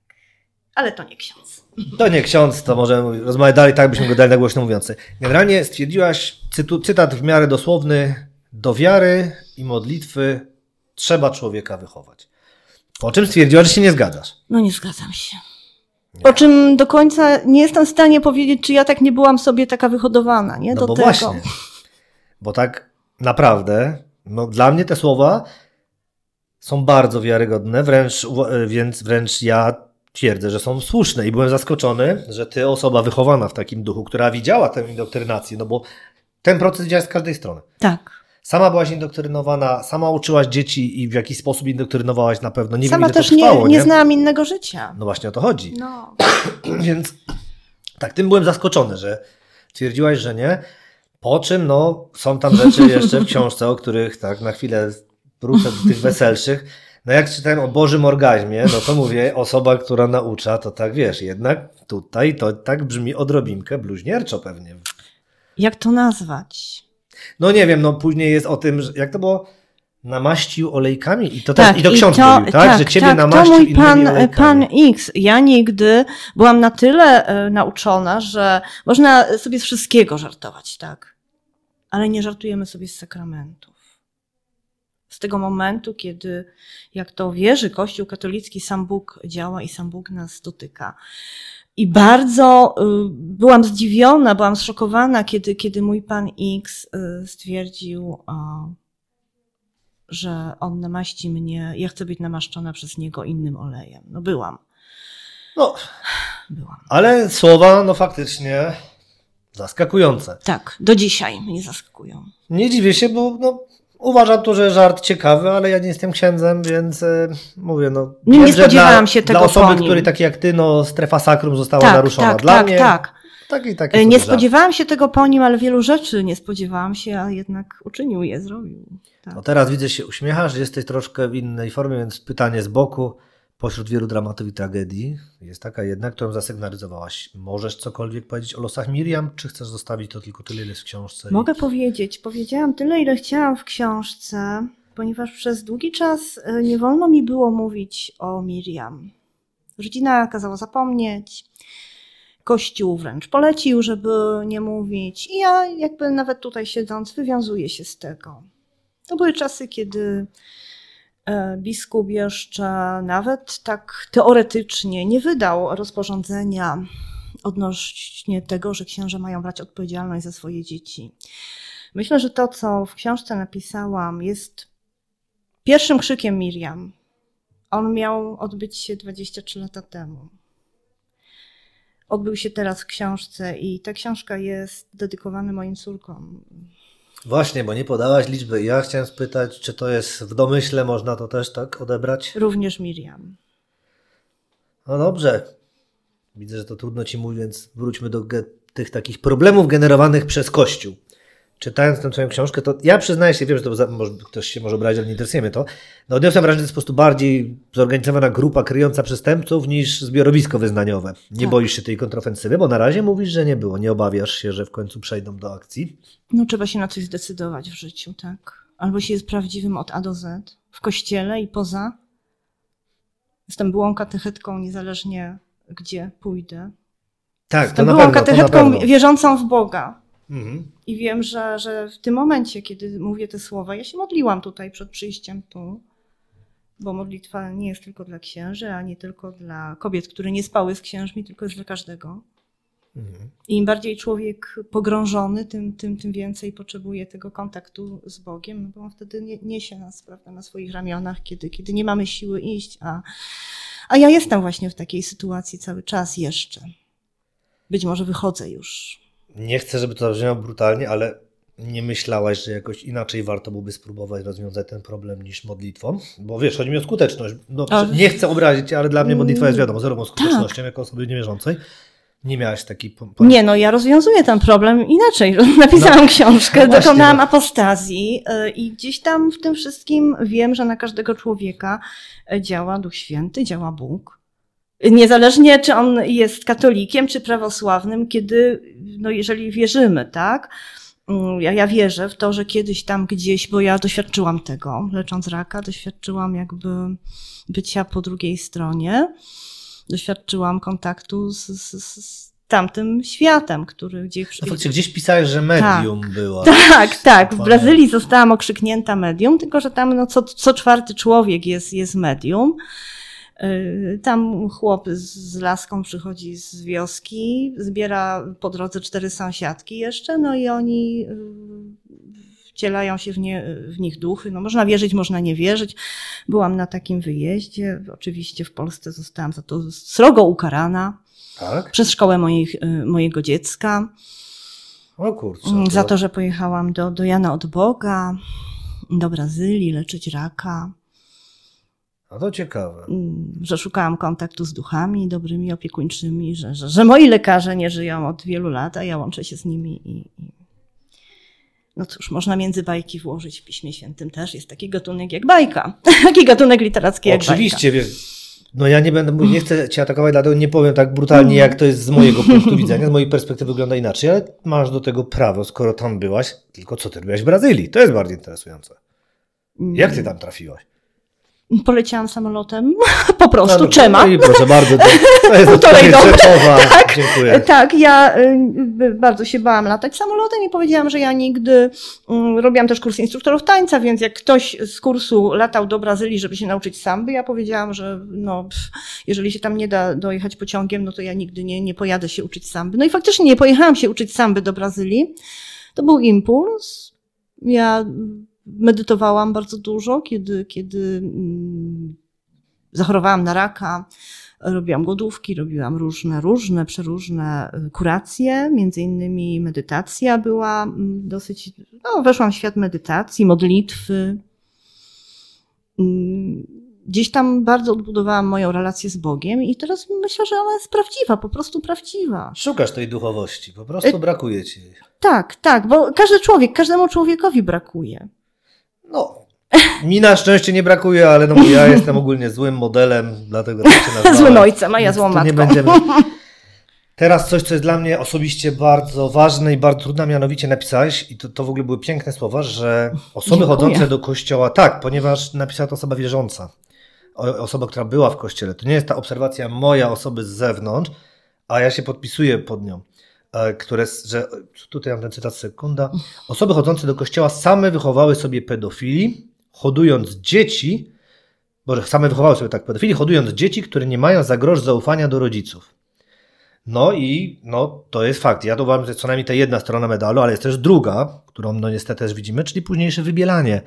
Ale to nie ksiądz. To nie ksiądz, to możemy rozmawiać dalej, tak byśmy go dali na tak głośno mówiący. Generalnie stwierdziłaś, cytu, cytat w miarę dosłowny, do wiary i modlitwy trzeba człowieka wychować. Po czym stwierdziłaś, że się nie zgadzasz. No nie zgadzam się. Nie. O czym do końca nie jestem w stanie powiedzieć, czy ja tak nie byłam sobie taka wyhodowana, nie? No do no bo tego. Właśnie. Bo tak naprawdę, no dla mnie te słowa są bardzo wiarygodne, wręcz, e, więc wręcz ja twierdzę, że są słuszne i byłem zaskoczony, że ty, osoba wychowana w takim duchu, która widziała tę indoktrynację, no bo ten proces działa z każdej strony. Tak. Sama byłaś indoktrynowana, sama uczyłaś dzieci i w jakiś sposób indoktrynowałaś na pewno. Nie sama wiem, też trwało, nie, nie, nie znałam innego życia. No właśnie o to chodzi. No. Więc tak, tym byłem zaskoczony, że twierdziłaś, że nie. Po czym, no, są tam rzeczy jeszcze w książce, o których tak na chwilę wrócę do tych weselszych. No jak czytałem o Bożym orgazmie, no to mówię, osoba, która naucza, to tak wiesz, jednak tutaj to tak brzmi odrobinkę bluźnierczo pewnie. Jak to nazwać? No nie wiem, no później jest o tym, że, jak to było? namaścił olejkami i to tak, i do ksiądz to, mówił, tak? tak? Że ciebie tak, namaścił to mój pan, e, pan X. Ja nigdy byłam na tyle e, nauczona, że można sobie z wszystkiego żartować, tak? Ale nie żartujemy sobie z sakramentów. Z tego momentu, kiedy, jak to wierzy Kościół katolicki, sam Bóg działa i sam Bóg nas dotyka. I bardzo y, byłam zdziwiona, byłam zszokowana, kiedy, kiedy mój pan X y, stwierdził, że on namaści mnie, ja chcę być namaszczona przez niego innym olejem. No byłam. No, byłam. Ale słowa, no faktycznie zaskakujące. Tak, do dzisiaj mnie zaskakują. Nie dziwię się, bo no, Uważam tu, że żart ciekawy, ale ja nie jestem księdzem, więc e, mówię, no. Nie, nie spodziewałam dla, się tego. Dla osoby, której takie jak ty, no, strefa sakrum została tak, naruszona. Tak, dla tak, mnie, tak. Taki, taki e, nie spodziewałam żart. się tego po nim, ale wielu rzeczy nie spodziewałam się, a jednak uczynił je, zrobił. No tak. No teraz widzę, się uśmiechasz, jesteś troszkę w innej formie, więc pytanie z boku. Pośród wielu dramatów i tragedii jest taka jedna, którą zasygnalizowałaś. Możesz cokolwiek powiedzieć o losach Miriam, czy chcesz zostawić to tylko tyle, ile jest w książce? Mogę i... powiedzieć. Powiedziałam tyle, ile chciałam w książce, ponieważ przez długi czas y, nie wolno mi było mówić o Miriam. Rodzina kazała zapomnieć, Kościół wręcz polecił, żeby nie mówić, i ja, jakby nawet tutaj siedząc, wywiązuję się z tego. To były czasy, kiedy E, biskup jeszcze nawet tak teoretycznie nie wydał rozporządzenia odnośnie tego, że księża mają brać odpowiedzialność za swoje dzieci. Myślę, że to, co w książce napisałam, jest pierwszym krzykiem Miriam. On miał odbyć się 23 lata temu. Odbył się teraz w książce i ta książka jest dedykowana moim córkom. Właśnie, bo nie podałaś liczby. Ja chciałem spytać, czy to jest w domyśle, można to też tak odebrać? Również Miriam. No dobrze. Widzę, że to trudno ci mówić, więc wróćmy do tych takich problemów generowanych przez Kościół czytając tę swoją książkę, to ja przyznaję się, wiem, że to za, może, ktoś się może obrazić, ale nie interesuje mnie to, no odniosłem wrażenie, że to jest po prostu bardziej zorganizowana grupa kryjąca przestępców niż zbiorowisko wyznaniowe. Nie tak. boisz się tej kontrofensywy, bo na razie mówisz, że nie było. Nie obawiasz się, że w końcu przejdą do akcji? No trzeba się na coś zdecydować w życiu, tak. Albo się jest prawdziwym od A do Z, w kościele i poza. Jestem byłą katechetką, niezależnie gdzie pójdę. Tak, Jestem to byłą pewno, katechetką na wierzącą w Boga Mhm. I wiem, że, że w tym momencie, kiedy mówię te słowa, ja się modliłam tutaj przed przyjściem tu, bo modlitwa nie jest tylko dla księży, a nie tylko dla kobiet, które nie spały z księżmi, tylko jest dla każdego. Mhm. I im bardziej człowiek pogrążony, tym, tym, tym więcej potrzebuje tego kontaktu z Bogiem, no bo on wtedy nie, niesie nas prawda, na swoich ramionach, kiedy, kiedy nie mamy siły iść, a, a ja jestem właśnie w takiej sytuacji cały czas jeszcze. Być może wychodzę już nie chcę, żeby to zabrzmiało brutalnie, ale nie myślałaś, że jakoś inaczej warto byłoby spróbować rozwiązać ten problem niż modlitwą? Bo wiesz, chodzi mi o skuteczność. No, nie chcę obrazić, ale dla mnie modlitwa jest mm. wiadomo, zerową tak. skutecznością tak. jako osoby niewierzącej. Nie miałaś takiej Nie, no ja rozwiązuję ten problem inaczej. Napisałam no, książkę, no właśnie, dokonałam no. apostazji y, i gdzieś tam w tym wszystkim wiem, że na każdego człowieka y, działa Duch Święty, działa Bóg. Niezależnie, czy on jest katolikiem, czy prawosławnym, kiedy no jeżeli wierzymy, tak? Mm, ja, ja wierzę w to, że kiedyś tam gdzieś, bo ja doświadczyłam tego, lecząc raka, doświadczyłam jakby bycia po drugiej stronie, doświadczyłam kontaktu z, z, z tamtym światem, który gdzieś... No faktycznie, gdzieś pisałeś, że medium tak, Tak, tak. W Brazylii zostałam okrzyknięta medium, tylko że tam no, co, co czwarty człowiek jest, jest medium. Y, tam chłop z laską przychodzi z wioski, zbiera po drodze cztery sąsiadki jeszcze, no i oni y, wcielają się w, nie, w, nich duchy. No można wierzyć, można nie wierzyć. Byłam na takim wyjeździe. Oczywiście w Polsce zostałam za to srogo ukarana tak? przez szkołę moich, y, mojego dziecka. O kurczę. Mm, za to, że pojechałam do, do Jana od Boga, do Brazylii leczyć raka. A to ciekawe. Mm, że szukałam kontaktu z duchami dobrymi, opiekuńczymi, że, że, że moi lekarze nie żyją od wielu lat, a ja łączę się z nimi i, i no cóż, można między bajki włożyć w Piśmie Świętym też. Jest taki gatunek jak bajka. taki gatunek literacki jak Oczywiście, bajka. Oczywiście, no ja nie będę, nie chcę cię atakować, dlatego nie powiem tak brutalnie, jak to jest z mojego punktu widzenia, z mojej perspektywy wygląda inaczej, ale masz do tego prawo, skoro tam byłaś, tylko co ty robiłaś w Brazylii? To jest bardziej interesujące. Jak ty mm. tam trafiłaś? Poleciałam samolotem, po prostu, no, czema. No proszę bardzo, to jest półtorej doby. Tak, Dziękuję. tak, ja y, y, bardzo się bałam latać samolotem i powiedziałam, że ja nigdy, mm, robiłam też kurs instruktorów tańca, więc jak ktoś z kursu latał do Brazylii, żeby się nauczyć samby, ja powiedziałam, że no, pff, jeżeli się tam nie da dojechać pociągiem, no to ja nigdy nie, nie pojadę się uczyć samby. No i faktycznie nie pojechałam się uczyć samby do Brazylii. To był impuls. Ja medytowałam bardzo dużo, kiedy, kiedy mm, zachorowałam na raka. Robiłam głodówki, robiłam różne, różne, przeróżne y, kuracje, między innymi medytacja była mm, dosyć, no weszłam w świat medytacji, modlitwy. Mm, gdzieś tam bardzo odbudowałam moją relację z Bogiem i teraz myślę, że ona jest prawdziwa, po prostu prawdziwa. Szukasz tej duchowości, po prostu y, brakuje ci Tak, tak, bo każdy człowiek, każdemu człowiekowi brakuje. No. Mi na szczęście nie brakuje, ale no ja jestem ogólnie złym modelem, dlatego tak się nazwałem. Złym ojcem, a ja złą matką. Nie będziemy... Teraz coś, co jest dla mnie osobiście bardzo ważne i bardzo trudne, mianowicie napisałeś, i to, to w ogóle były piękne słowa, że osoby Dziękuję. chodzące do kościoła, tak, ponieważ napisała to osoba wierząca, osoba, która była w kościele. To nie jest ta obserwacja moja osoby z zewnątrz, a ja się podpisuję pod nią. E, które, że, tutaj mam ten cytat, sekunda. Osoby chodzące do kościoła same wychowały sobie pedofili, hodując dzieci, bo same wychowały sobie tak pedofili, hodując dzieci, które nie mają za grosz zaufania do rodziców. No i no, to jest fakt. Ja to uważam, że co najmniej ta jedna strona medalu, ale jest też druga, którą no niestety też widzimy, czyli późniejsze wybielanie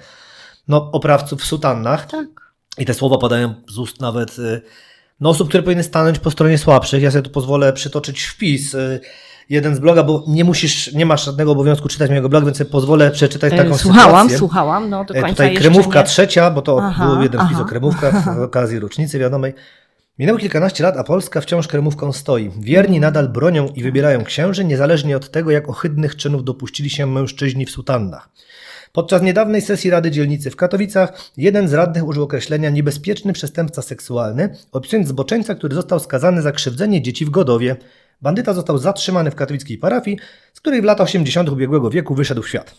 no, oprawców w sutannach. Tak. I te słowa padają z ust nawet y, no, osób, które powinny stanąć po stronie słabszych. Ja sobie tu pozwolę przytoczyć wpis y, jeden z bloga, bo nie musisz, nie masz żadnego obowiązku czytać mojego bloga, więc sobie pozwolę przeczytać e, taką słuchałam, sytuację. Słuchałam, no do e, końca Tutaj kremówka nie... trzecia, bo to aha, był jeden wpis o kremówkach w z okazji rocznicy wiadomej. Minęło kilkanaście lat, a Polska wciąż kremówką stoi. Wierni nadal bronią i wybierają księży, niezależnie od tego, jak ohydnych czynów dopuścili się mężczyźni w sutannach. Podczas niedawnej sesji Rady Dzielnicy w Katowicach jeden z radnych użył określenia niebezpieczny przestępca seksualny, opisując zboczeńca, który został skazany za krzywdzenie dzieci w Godowie. Bandyta został zatrzymany w katolickiej parafii, z której w latach 80. ubiegłego wieku wyszedł w świat.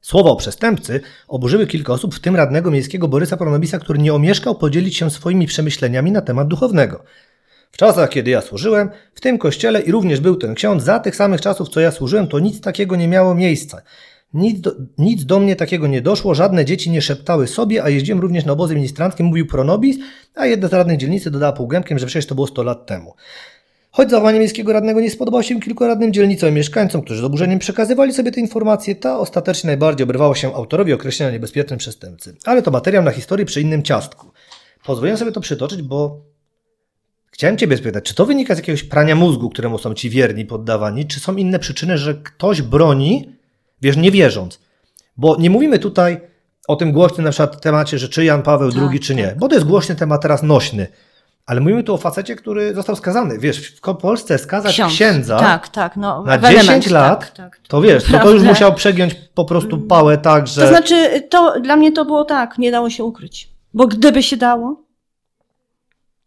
Słowa o przestępcy oburzyły kilka osób, w tym radnego miejskiego Borysa Pronobisa, który nie omieszkał podzielić się swoimi przemyśleniami na temat duchownego. W czasach, kiedy ja służyłem, w tym kościele i również był ten ksiądz, za tych samych czasów, co ja służyłem, to nic takiego nie miało miejsca. Nic do, nic do mnie takiego nie doszło, żadne dzieci nie szeptały sobie, a jeździłem również na obozy ministranckie, mówił Pronobis, a jedna z radnych dzielnicy dodała półgębkiem, że przecież to było 100 lat temu. Choć zachowanie miejskiego radnego nie spodobało się kilku radnym dzielnicom i mieszkańcom, którzy z oburzeniem przekazywali sobie te informacje, ta ostatecznie najbardziej obrywała się autorowi określenia niebezpiecznym przestępcy. Ale to materiał na historii przy innym ciastku. Pozwolę sobie to przytoczyć, bo chciałem Ciebie spytać, czy to wynika z jakiegoś prania mózgu, któremu są Ci wierni poddawani, czy są inne przyczyny, że ktoś broni, wiesz, nie wierząc? Bo nie mówimy tutaj o tym głośnym na przykład temacie, że czy Jan Paweł II, tak, czy nie, tak. bo to jest głośny temat teraz nośny ale mówimy tu o facecie, który został skazany. Wiesz, w Polsce skazać Ksiądz. księdza tak, tak, no, na 10 element, tak, lat, tak, tak. to wiesz, to, to już musiał przegiąć po prostu pałę tak, że... To znaczy, to, dla mnie to było tak, nie dało się ukryć. Bo gdyby się dało,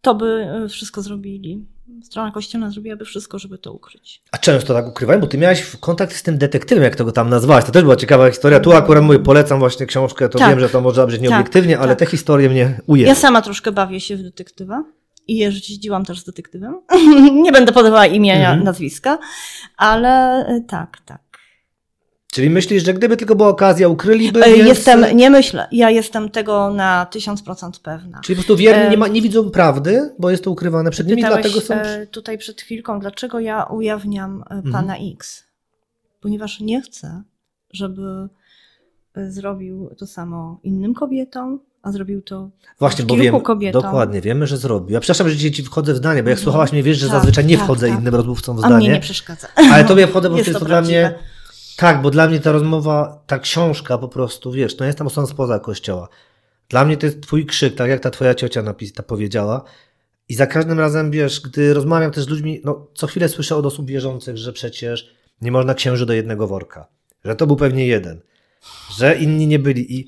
to by e, wszystko zrobili. Strona kościelna zrobiłaby wszystko, żeby to ukryć. A często tak ukrywają, bo ty miałaś kontakt z tym detektywem, jak tego tam nazwałeś. To też była ciekawa historia. Tu akurat mówię, polecam właśnie książkę, to tak. wiem, że to może być tak, nieobiektywnie, tak, ale te historie mnie ujęły. Ja sama troszkę bawię się w detektywa i jeździłam też z detektywem. nie będę podawała imienia, mhm. nazwiska, ale e, tak, tak. Czyli myślisz, że gdyby tylko była okazja, ukryliby? E, więc... Jestem, nie myślę. Ja jestem tego na tysiąc procent pewna. Czyli po prostu wierni e, nie, ma, nie widzą prawdy, bo jest to ukrywane przed nimi, Pytałeś dlatego są... tutaj przed chwilką, dlaczego ja ujawniam mhm. pana X? Ponieważ nie chcę, żeby zrobił to samo innym kobietom, a zrobił to Właśnie, bo wiem, kobietom. dokładnie, wiemy, że zrobił. Ja przepraszam, że ci wchodzę w zdanie, bo jak mhm. słuchałaś mnie, wiesz, że tak, zazwyczaj nie tak, wchodzę tak. innym rozmówcom w zdanie. A mnie nie przeszkadza. Ale tobie wchodzę, bo jest to, jest to dla mnie... Tak, bo dla mnie ta rozmowa, ta książka po prostu, wiesz, no jestem osobą spoza kościoła. Dla mnie to jest twój krzyk, tak jak ta twoja ciocia napis, ta powiedziała. I za każdym razem, wiesz, gdy rozmawiam też z ludźmi, no co chwilę słyszę od osób wierzących, że przecież nie można księży do jednego worka. Że to był pewnie jeden. Że inni nie byli i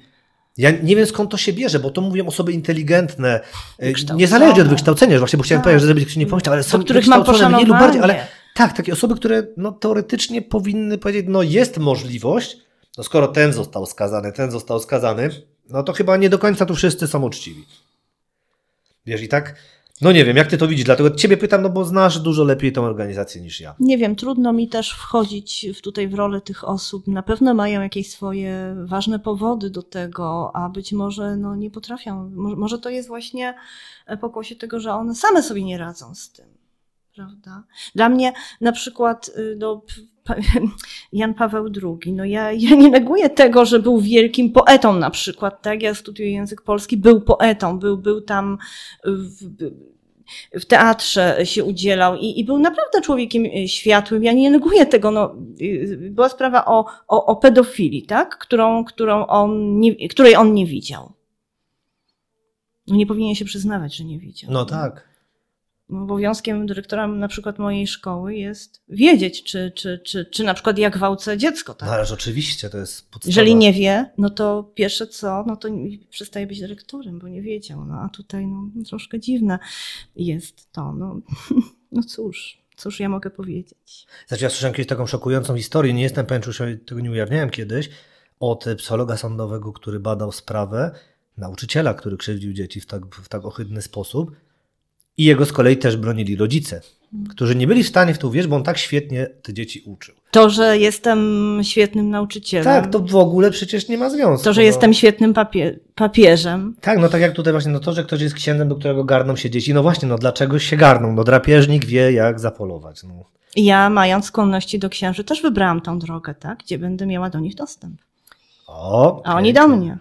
ja nie wiem skąd to się bierze, bo to mówią osoby inteligentne, y, niezależnie od wykształcenia, że właśnie, bo chciałem tak. powiedzieć, że żeby ktoś nie pomyślał, ale są Do których mam mniej lub bardziej, ale tak, takie osoby, które no, teoretycznie powinny powiedzieć, no jest możliwość, no skoro ten został skazany, ten został skazany, no to chyba nie do końca tu wszyscy są uczciwi. Wiesz, i tak no nie wiem, jak ty to widzisz, dlatego ciebie pytam, no bo znasz dużo lepiej tą organizację niż ja. Nie wiem, trudno mi też wchodzić w, tutaj w rolę tych osób. Na pewno mają jakieś swoje ważne powody do tego, a być może no, nie potrafią. Może to jest właśnie pokłosie tego, że one same sobie nie radzą z tym. Prawda? Dla mnie na przykład y, no, Jan Paweł II. No ja, ja nie neguję tego, że był wielkim poetą na przykład, tak? Ja studiuję język polski, był poetą, był, był tam w, w teatrze się udzielał i, i, był naprawdę człowiekiem e, światłym. Ja nie neguję tego. No, y, była sprawa o, o, o pedofilii, tak? którą, którą on nie, której on nie widział. No nie powinien się przyznawać, że nie widział. No tak obowiązkiem dyrektora na przykład mojej szkoły jest wiedzieć, czy, czy, czy, czy na przykład jak gwałcę dziecko. Tak? No ależ oczywiście, to jest podstawa. Jeżeli nie wie, no to pierwsze co, no to przestaje być dyrektorem, bo nie wiedział. No a tutaj no, no troszkę dziwne jest to. No, no cóż. Cóż ja mogę powiedzieć? Znaczy ja słyszałem kiedyś taką szokującą historię, nie jestem pewien, czy się tego nie ujawniałem kiedyś, od psychologa sądowego, który badał sprawę nauczyciela, który krzywdził dzieci w tak, w tak ohydny sposób i jego z kolei też bronili rodzice, którzy nie byli w stanie w tą wierz, bo on tak świetnie te dzieci uczył. To, że jestem świetnym nauczycielem. Tak, to w ogóle przecież nie ma związku. To, że no. jestem świetnym papie papieżem. Tak, no tak jak tutaj właśnie, no to, że ktoś jest księdzem, do którego garną się dzieci. No właśnie, no dlaczego się garną? No drapieżnik wie, jak zapolować. No. Ja, mając skłonności do księży, też wybrałam tą drogę, tak? Gdzie będę miała do nich dostęp. O, A oni do mnie.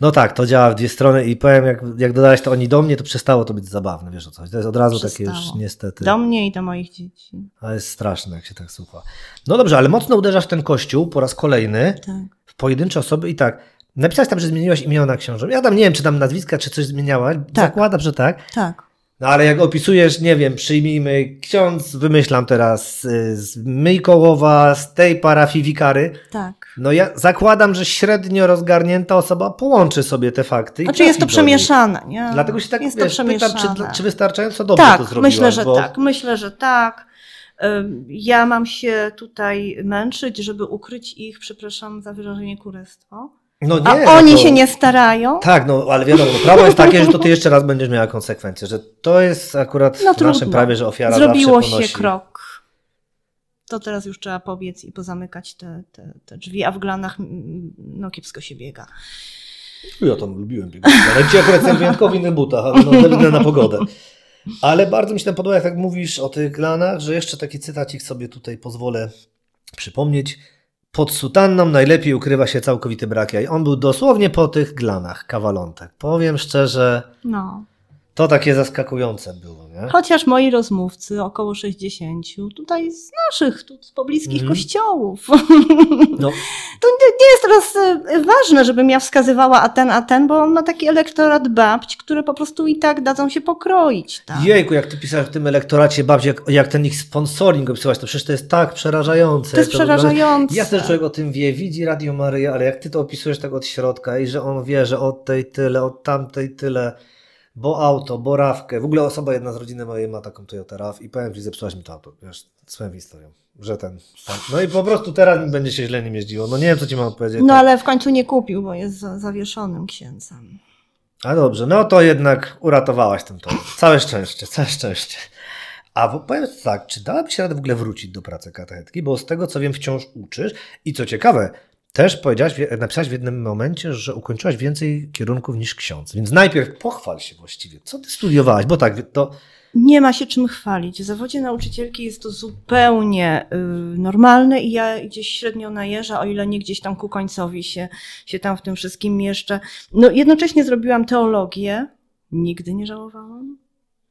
No tak, to działa w dwie strony i powiem, jak, jak dodałeś to oni do mnie, to przestało to być zabawne, wiesz o co chodzi. To jest od razu przestało. takie już niestety. Do mnie i do moich dzieci. A jest straszne, jak się tak słucha. No dobrze, ale mocno uderzasz w ten kościół po raz kolejny, tak. w pojedyncze osoby i tak. Napisałeś tam, że zmieniłaś imiona książę. Ja tam nie wiem, czy tam nazwiska, czy coś zmieniałaś. Tak. Zakładam, że tak. Tak. No ale jak opisujesz, nie wiem, przyjmijmy ksiądz, wymyślam teraz y, z Myjkołowa, z tej parafii wikary. Tak. No ja zakładam, że średnio rozgarnięta osoba połączy sobie te fakty. Znaczy jest to przemieszane, nie? Dlatego się tak jest wiesz, to pytam, czy, czy wystarczająco dobrze tak, to zrobiłaś. Myślę, że bo... tak, myślę, że tak. Ja mam się tutaj męczyć, żeby ukryć ich, przepraszam za wyrażenie kurestwo no nie, A oni no to, się nie starają? Tak, no ale wiadomo, no, prawo jest takie, że to ty jeszcze raz będziesz miała konsekwencje, że to jest akurat no, w trudno. naszym prawie, że ofiara Zrobiło się krok. To teraz już trzeba pobiec i pozamykać te, te, te drzwi, a w glanach mm, no kiepsko się biega. Ja tam lubiłem biegać, ale ci akurat jestem wyjątkowo w innych butach, ale no, na pogodę. Ale bardzo mi się tam podoba, jak tak mówisz o tych glanach, że jeszcze taki cytacik sobie tutaj pozwolę przypomnieć. Pod sutanną najlepiej ukrywa się całkowity brak jaj. On był dosłownie po tych glanach kawalątek. Powiem szczerze, no. To takie zaskakujące było, nie? Chociaż moi rozmówcy, około 60, tutaj z naszych, tu z pobliskich mm. kościołów. No. to nie, jest teraz e, ważne, żebym ja wskazywała a ten, a ten, bo on ma taki elektorat babć, które po prostu i tak dadzą się pokroić. Tam. Jejku, jak ty pisałeś w tym elektoracie babci, jak, jak ten ich sponsoring opisywałeś, to przecież to jest tak przerażające. To jest to przerażające. Jasne, że człowiek o tym wie, widzi Radio Maryja, ale jak ty to opisujesz tak od środka i że on wie, że od tej tyle, od tamtej tyle bo auto, bo rawkę. W ogóle osoba jedna z rodziny mojej ma taką Toyota RAW i powiem Ci, zepsułaś mi to auto, wiesz, swoją historią, że ten, No i po prostu teraz mi będzie się źle nim jeździło. No nie wiem, co Ci mam powiedzieć. No ale w końcu nie kupił, bo jest zawieszonym księdzem. A dobrze, no to jednak uratowałaś ten to. Całe szczęście, całe szczęście. A powiem tak, czy dałabyś się radę w ogóle wrócić do pracy katechetki? Bo z tego co wiem, wciąż uczysz i co ciekawe, też powiedziałaś, napisałaś w jednym momencie, że ukończyłaś więcej kierunków niż ksiądz. Więc najpierw pochwal się właściwie. Co ty studiowałaś? Bo tak, to. Nie ma się czym chwalić. W zawodzie nauczycielki jest to zupełnie y, normalne i ja gdzieś średnio najeża, o ile nie gdzieś tam ku końcowi się, się tam w tym wszystkim mieszczę. No, jednocześnie zrobiłam teologię. Nigdy nie żałowałam.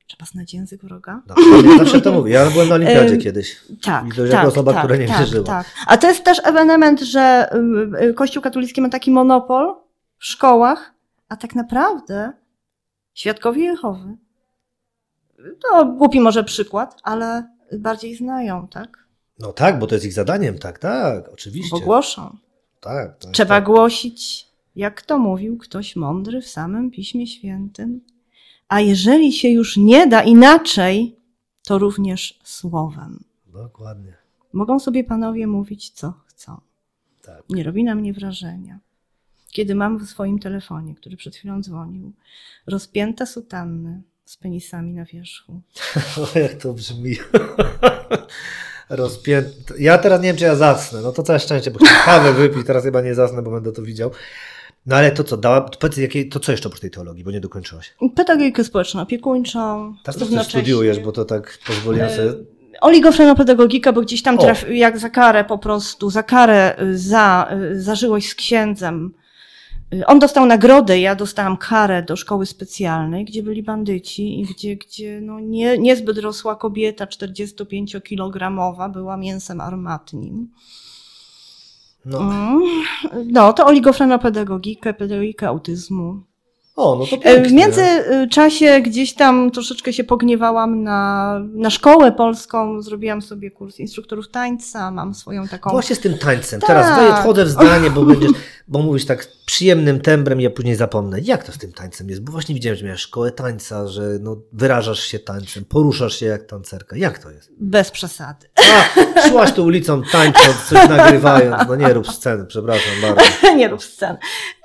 Trzeba znać język wroga. Dobrze, no, ja zawsze to mówię. Ja byłem na olimpiadzie kiedyś. Tak, I to tak, jako osoba, tak, która nie tak, wierzyła. Tak. A to jest też ewenement, że y, y, Kościół katolicki ma taki monopol w szkołach, a tak naprawdę świadkowie Jehowy, to no, głupi może przykład, ale bardziej znają, tak? No tak, bo to jest ich zadaniem, tak, tak, oczywiście. Ogłoszą. Tak, tak. Trzeba tak. głosić, jak to mówił ktoś mądry w samym Piśmie Świętym a jeżeli się już nie da inaczej, to również słowem. Dokładnie. Mogą sobie panowie mówić, co chcą. Tak. Nie robi na mnie wrażenia. Kiedy mam w swoim telefonie, który przed chwilą dzwonił, rozpięte sutanny z penisami na wierzchu. o, jak to brzmi. Rozpięte. Ja teraz nie wiem, czy ja zasnę. No to całe szczęście, bo kawę wypić, teraz chyba nie zasnę, bo będę to widział. No ale to co, dała, powiedz, jakie, to co jeszcze oprócz tej teologii, bo nie dokończyłaś? Pedagogikę społeczną, opiekuńczą Teraz to równocześnie... studiujesz, bo to tak pozwoliłem e, sobie... Oligofrena pedagogika, bo gdzieś tam traf, jak za karę po prostu, za karę y, za, y, za żyłość z księdzem. Y, on dostał nagrodę, ja dostałam karę do szkoły specjalnej, gdzie byli bandyci i gdzie, gdzie no nie, niezbyt rosła kobieta 45-kilogramowa była mięsem armatnim. No. Mm. no, to oligofrena pedagogika pedagogikę autyzmu. O, no to e, pięknie. W międzyczasie gdzieś tam troszeczkę się pogniewałam na, na szkołę polską, zrobiłam sobie kurs instruktorów tańca, mam swoją taką... Właśnie z tym tańcem, tak. teraz wchodzę w zdanie, bo będziesz, bo mówisz tak przyjemnym tembrem, ja później zapomnę. Jak to z tym tańcem jest? Bo właśnie widziałem, że miałeś szkołę tańca, że no, wyrażasz się tańcem, poruszasz się jak tancerka. Jak to jest? Bez przesady. A, szłaś tu ulicą tańcząc, coś nagrywając, no nie rób sceny, przepraszam bardzo. nie rób scen.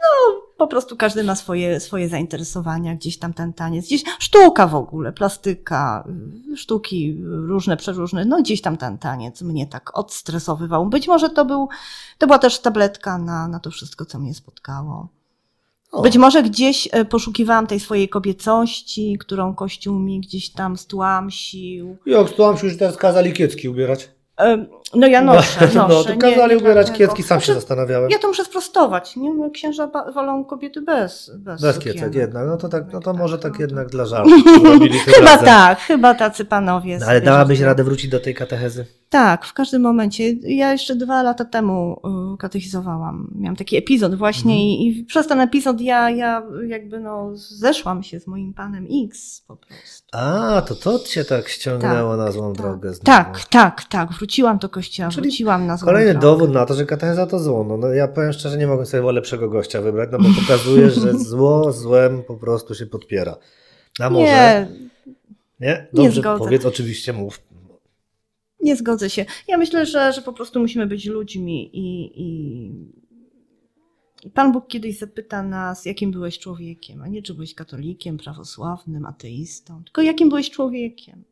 No, po prostu każdy ma swoje, swoje zainteresowania, gdzieś tam ten taniec, gdzieś sztuka w ogóle, plastyka, y, sztuki różne, przeróżne, no gdzieś tam ten taniec mnie tak odstresowywał. Być może to był, to była też tabletka na, na to wszystko, co mnie spotkało. Być może gdzieś y, poszukiwałam tej swojej kobiecości, którą Kościół mi gdzieś tam stłamsił. Jak stłamsił, że teraz kazali kiecki ubierać. No ja no, noszę, no, noszę. No, tu kazali nie, ubierać tak, no, sam się zastanawiałem. Ja to muszę sprostować, nie? księża wolą kobiety bez Bez, bez kiecek jednak, no to, tak, no to może tak, tak jednak dla żartu. chyba razem. tak, chyba tacy panowie. No, ale dałabyś radę wrócić do tej katechezy? Tak, w każdym momencie. Ja jeszcze dwa lata temu y, katechizowałam. Miałam taki epizod właśnie mhm. i, przez ten epizod ja, ja jakby no zeszłam się z moim panem X po prostu. A, to to cię tak ściągnęło tak, na złą tak, drogę. Znowu. Tak, tak, tak. Wróciłam do kościoła, Czyli wróciłam na złą kolejny drogę. Kolejny dowód na to, że katecheza to zło. No, no ja powiem szczerze, nie mogę sobie lepszego gościa wybrać, no bo pokazuje, że zło złem po prostu się podpiera. A może... Nie. Nie? Dobrze, nie powiedz, oczywiście mów nie zgodzę się. Ja myślę, że, że po prostu musimy być ludźmi i, i Pan Bóg kiedyś zapyta nas, jakim byłeś człowiekiem, a nie czy byłeś katolikiem, prawosławnym, ateistą, tylko jakim byłeś człowiekiem.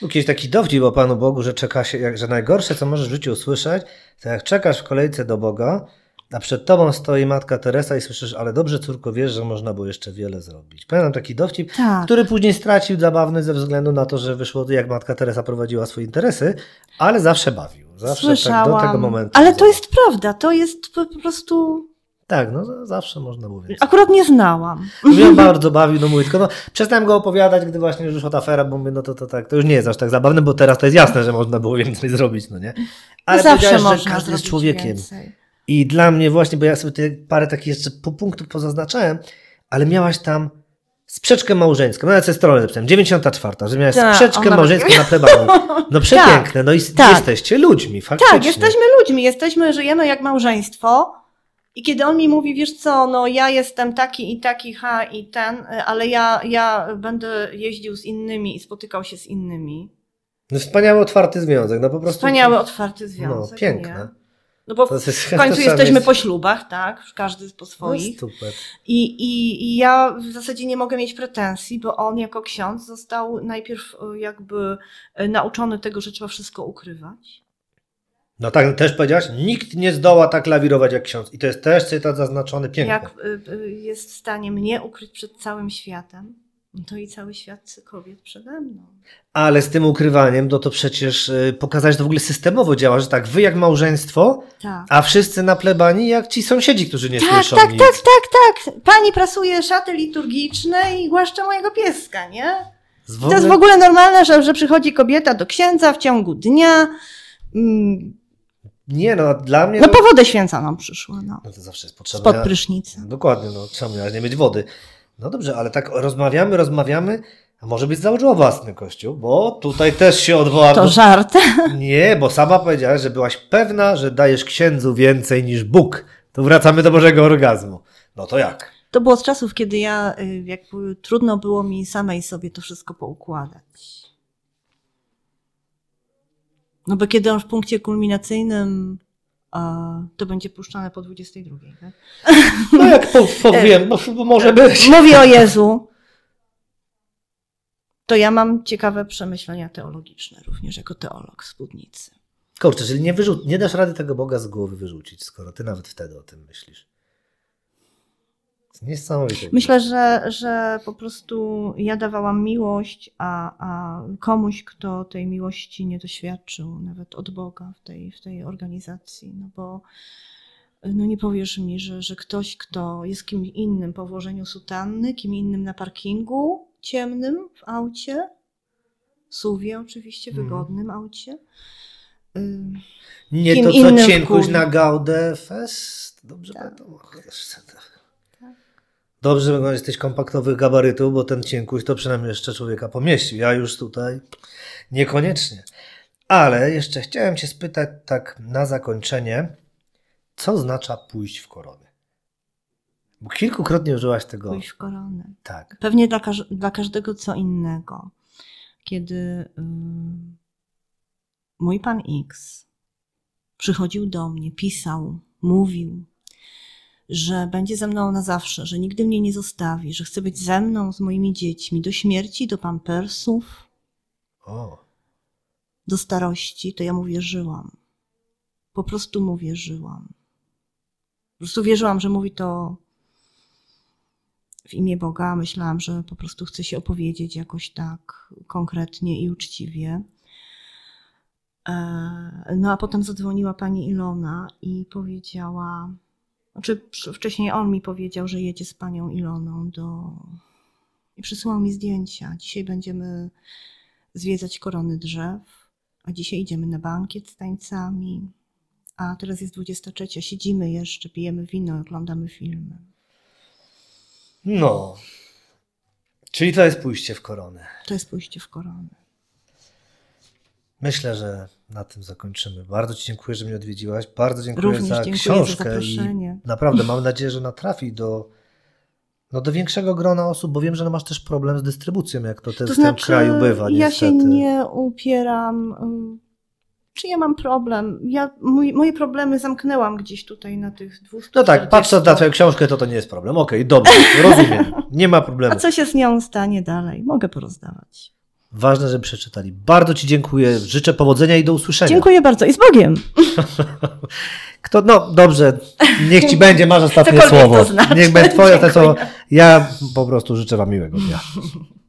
Był kiedyś taki dowcip o Panu Bogu, że czeka się, że najgorsze, co możesz w życiu usłyszeć, to jak czekasz w kolejce do Boga, a przed tobą stoi matka Teresa i słyszysz, ale dobrze córko, wiesz, że można było jeszcze wiele zrobić. Pamiętam taki dowcip, tak. który później stracił zabawny ze względu na to, że wyszło jak matka Teresa prowadziła swoje interesy, ale zawsze bawił. Zawsze Słyszałam. Tak do tego momentu. Ale to jest prawda, to jest po prostu tak, no zawsze można mówić. Akurat nie znałam. Mnie bardzo bawił, no mówię, tylko no, przestałem go opowiadać, gdy właśnie już ta afera, bo mówię, no to, to tak, to już nie jest aż tak zabawne, bo teraz to jest jasne, że można było więcej zrobić, no nie? Ale no zawsze można że każdy jest człowiekiem. Więcej. I dla mnie właśnie, bo ja sobie te parę takich jeszcze po punktów pozaznaczałem, ale miałaś tam sprzeczkę małżeńską. No ja sobie stronę napisałem, 94, że miałaś Ta, sprzeczkę małżeńską na plebanie. No tak. przepiękne, tak, no i tak. jesteście ludźmi, tak, faktycznie. Tak, jesteśmy ludźmi, jesteśmy, żyjemy jak małżeństwo. I kiedy on mi mówi, wiesz co, no ja jestem taki i taki, ha i ten, y, ale ja, ja będę jeździł z innymi i spotykał się z innymi. No wspaniały otwarty związek, no po prostu. Wspaniały otwarty związek. No, piękne. Nie? No bo w końcu jesteśmy jest... po ślubach, tak? Każdy po no, swoich. I, i, I ja w zasadzie nie mogę mieć pretensji, bo on jako ksiądz został najpierw e, jakby e, nauczony tego, że trzeba wszystko ukrywać. No tak, no też powiedziałaś, nikt nie zdoła tak lawirować jak ksiądz. I to jest też cytat zaznaczony pięknie. Jak e, jest w stanie mnie ukryć przed całym światem to i cały świat kobiet przede mną. Ale z tym ukrywaniem, no to przecież y, pokazać to w ogóle systemowo działa, że tak, wy jak małżeństwo, tak. a wszyscy na plebanii jak ci sąsiedzi, którzy nie tak, słyszą tak, tak nic. Tak, tak, tak, tak. Pani prasuje szaty liturgiczne i głaszcze mojego pieska, nie? Ogóle... To jest w ogóle normalne, że, że przychodzi kobieta do księdza w ciągu dnia. Mm. Nie, no dla mnie. No, po wodę święca nam przyszła. No. no to zawsze jest potrzebne. Spod prysznicy. Dokładnie, no trzeba nie mieć wody. No dobrze, ale tak rozmawiamy, rozmawiamy, a może być założyła własny kościół, bo tutaj też się odwołam. To żart. Nie, bo sama powiedziałaś, że byłaś pewna, że dajesz księdzu więcej niż Bóg. To wracamy do Bożego orgazmu. No to jak? To było z czasów, kiedy ja, y, jakby trudno było mi samej sobie to wszystko poukładać. No bo kiedy on w punkcie kulminacyjnym to będzie puszczane po 22, tak? No jak powiem, e, no, może być. Mówię o Jezu. To ja mam ciekawe przemyślenia teologiczne również jako teolog spódnicy. Kurczę, czyli nie, wyrzu- nie dasz rady tego Boga z głowy wyrzucić, skoro ty nawet wtedy o tym myślisz. Niesamowite. Myślę, że, że po prostu ja dawałam miłość, a, a komuś, kto tej miłości nie doświadczył, nawet od Boga w tej, w tej organizacji, no bo no nie powiesz mi, że, że ktoś, kto jest kim innym po włożeniu sutanny, kim innym na parkingu ciemnym w aucie, suwie oczywiście, mhm. wygodnym hmm. aucie. Y, kim nie to, co cienkość na Gaudę Fest. Dobrze tak. pamiętam. Dobrze że no, jesteś kompaktowych gabarytów, bo ten cienkuś to przynajmniej jeszcze człowieka pomieścił. Ja już tutaj niekoniecznie. Ale jeszcze chciałem Cię spytać tak na zakończenie, co oznacza pójść w koronę? Bo kilkukrotnie użyłaś tego. Pójść w koronę. Tak. Pewnie dla, każ dla każdego co innego. Kiedy yy, mój pan X przychodził do mnie, pisał, mówił, że będzie ze mną na zawsze, że nigdy mnie nie zostawi, że chce być ze mną, z moimi dziećmi, do śmierci, do pampersów, o. do starości, to ja mu wierzyłam. Po prostu mu wierzyłam. Po prostu wierzyłam, że mówi to w imię Boga. Myślałam, że po prostu chce się opowiedzieć jakoś tak konkretnie i uczciwie. E, no a potem zadzwoniła pani Ilona i powiedziała, znaczy, wcześniej on mi powiedział, że jedzie z panią Iloną do. i przysłał mi zdjęcia. Dzisiaj będziemy zwiedzać korony drzew, a dzisiaj idziemy na bankiet z tańcami. A teraz jest 23. Siedzimy jeszcze, pijemy wino, oglądamy filmy. No. Czyli to jest pójście w koronę. To jest pójście w koronę. Myślę, że na tym zakończymy. Bardzo Ci dziękuję, że mnie odwiedziłaś. Bardzo dziękuję Również za dziękuję książkę. Za I naprawdę mam nadzieję, że natrafi do, no, do większego grona osób, bo wiem, że no, masz też problem z dystrybucją, jak to, to w znaczy, tym kraju bywa. Ja się nie upieram. Czy ja mam problem? Ja, mój, moje problemy zamknęłam gdzieś tutaj na tych dwóch. No tak, patrząc na Twoją książkę, to to nie jest problem. Okej, okay, dobrze, rozumiem. Nie ma problemu. A co się z nią stanie dalej? Mogę porozdawać. Ważne, żeby przeczytali. Bardzo Ci dziękuję, życzę powodzenia i do usłyszenia. Dziękuję bardzo i z Bogiem. Kto, no dobrze, niech Ci będzie, masz ostatnie słowo. To znaczy. Niech będzie Twoje To Ja po prostu życzę Wam miłego dnia.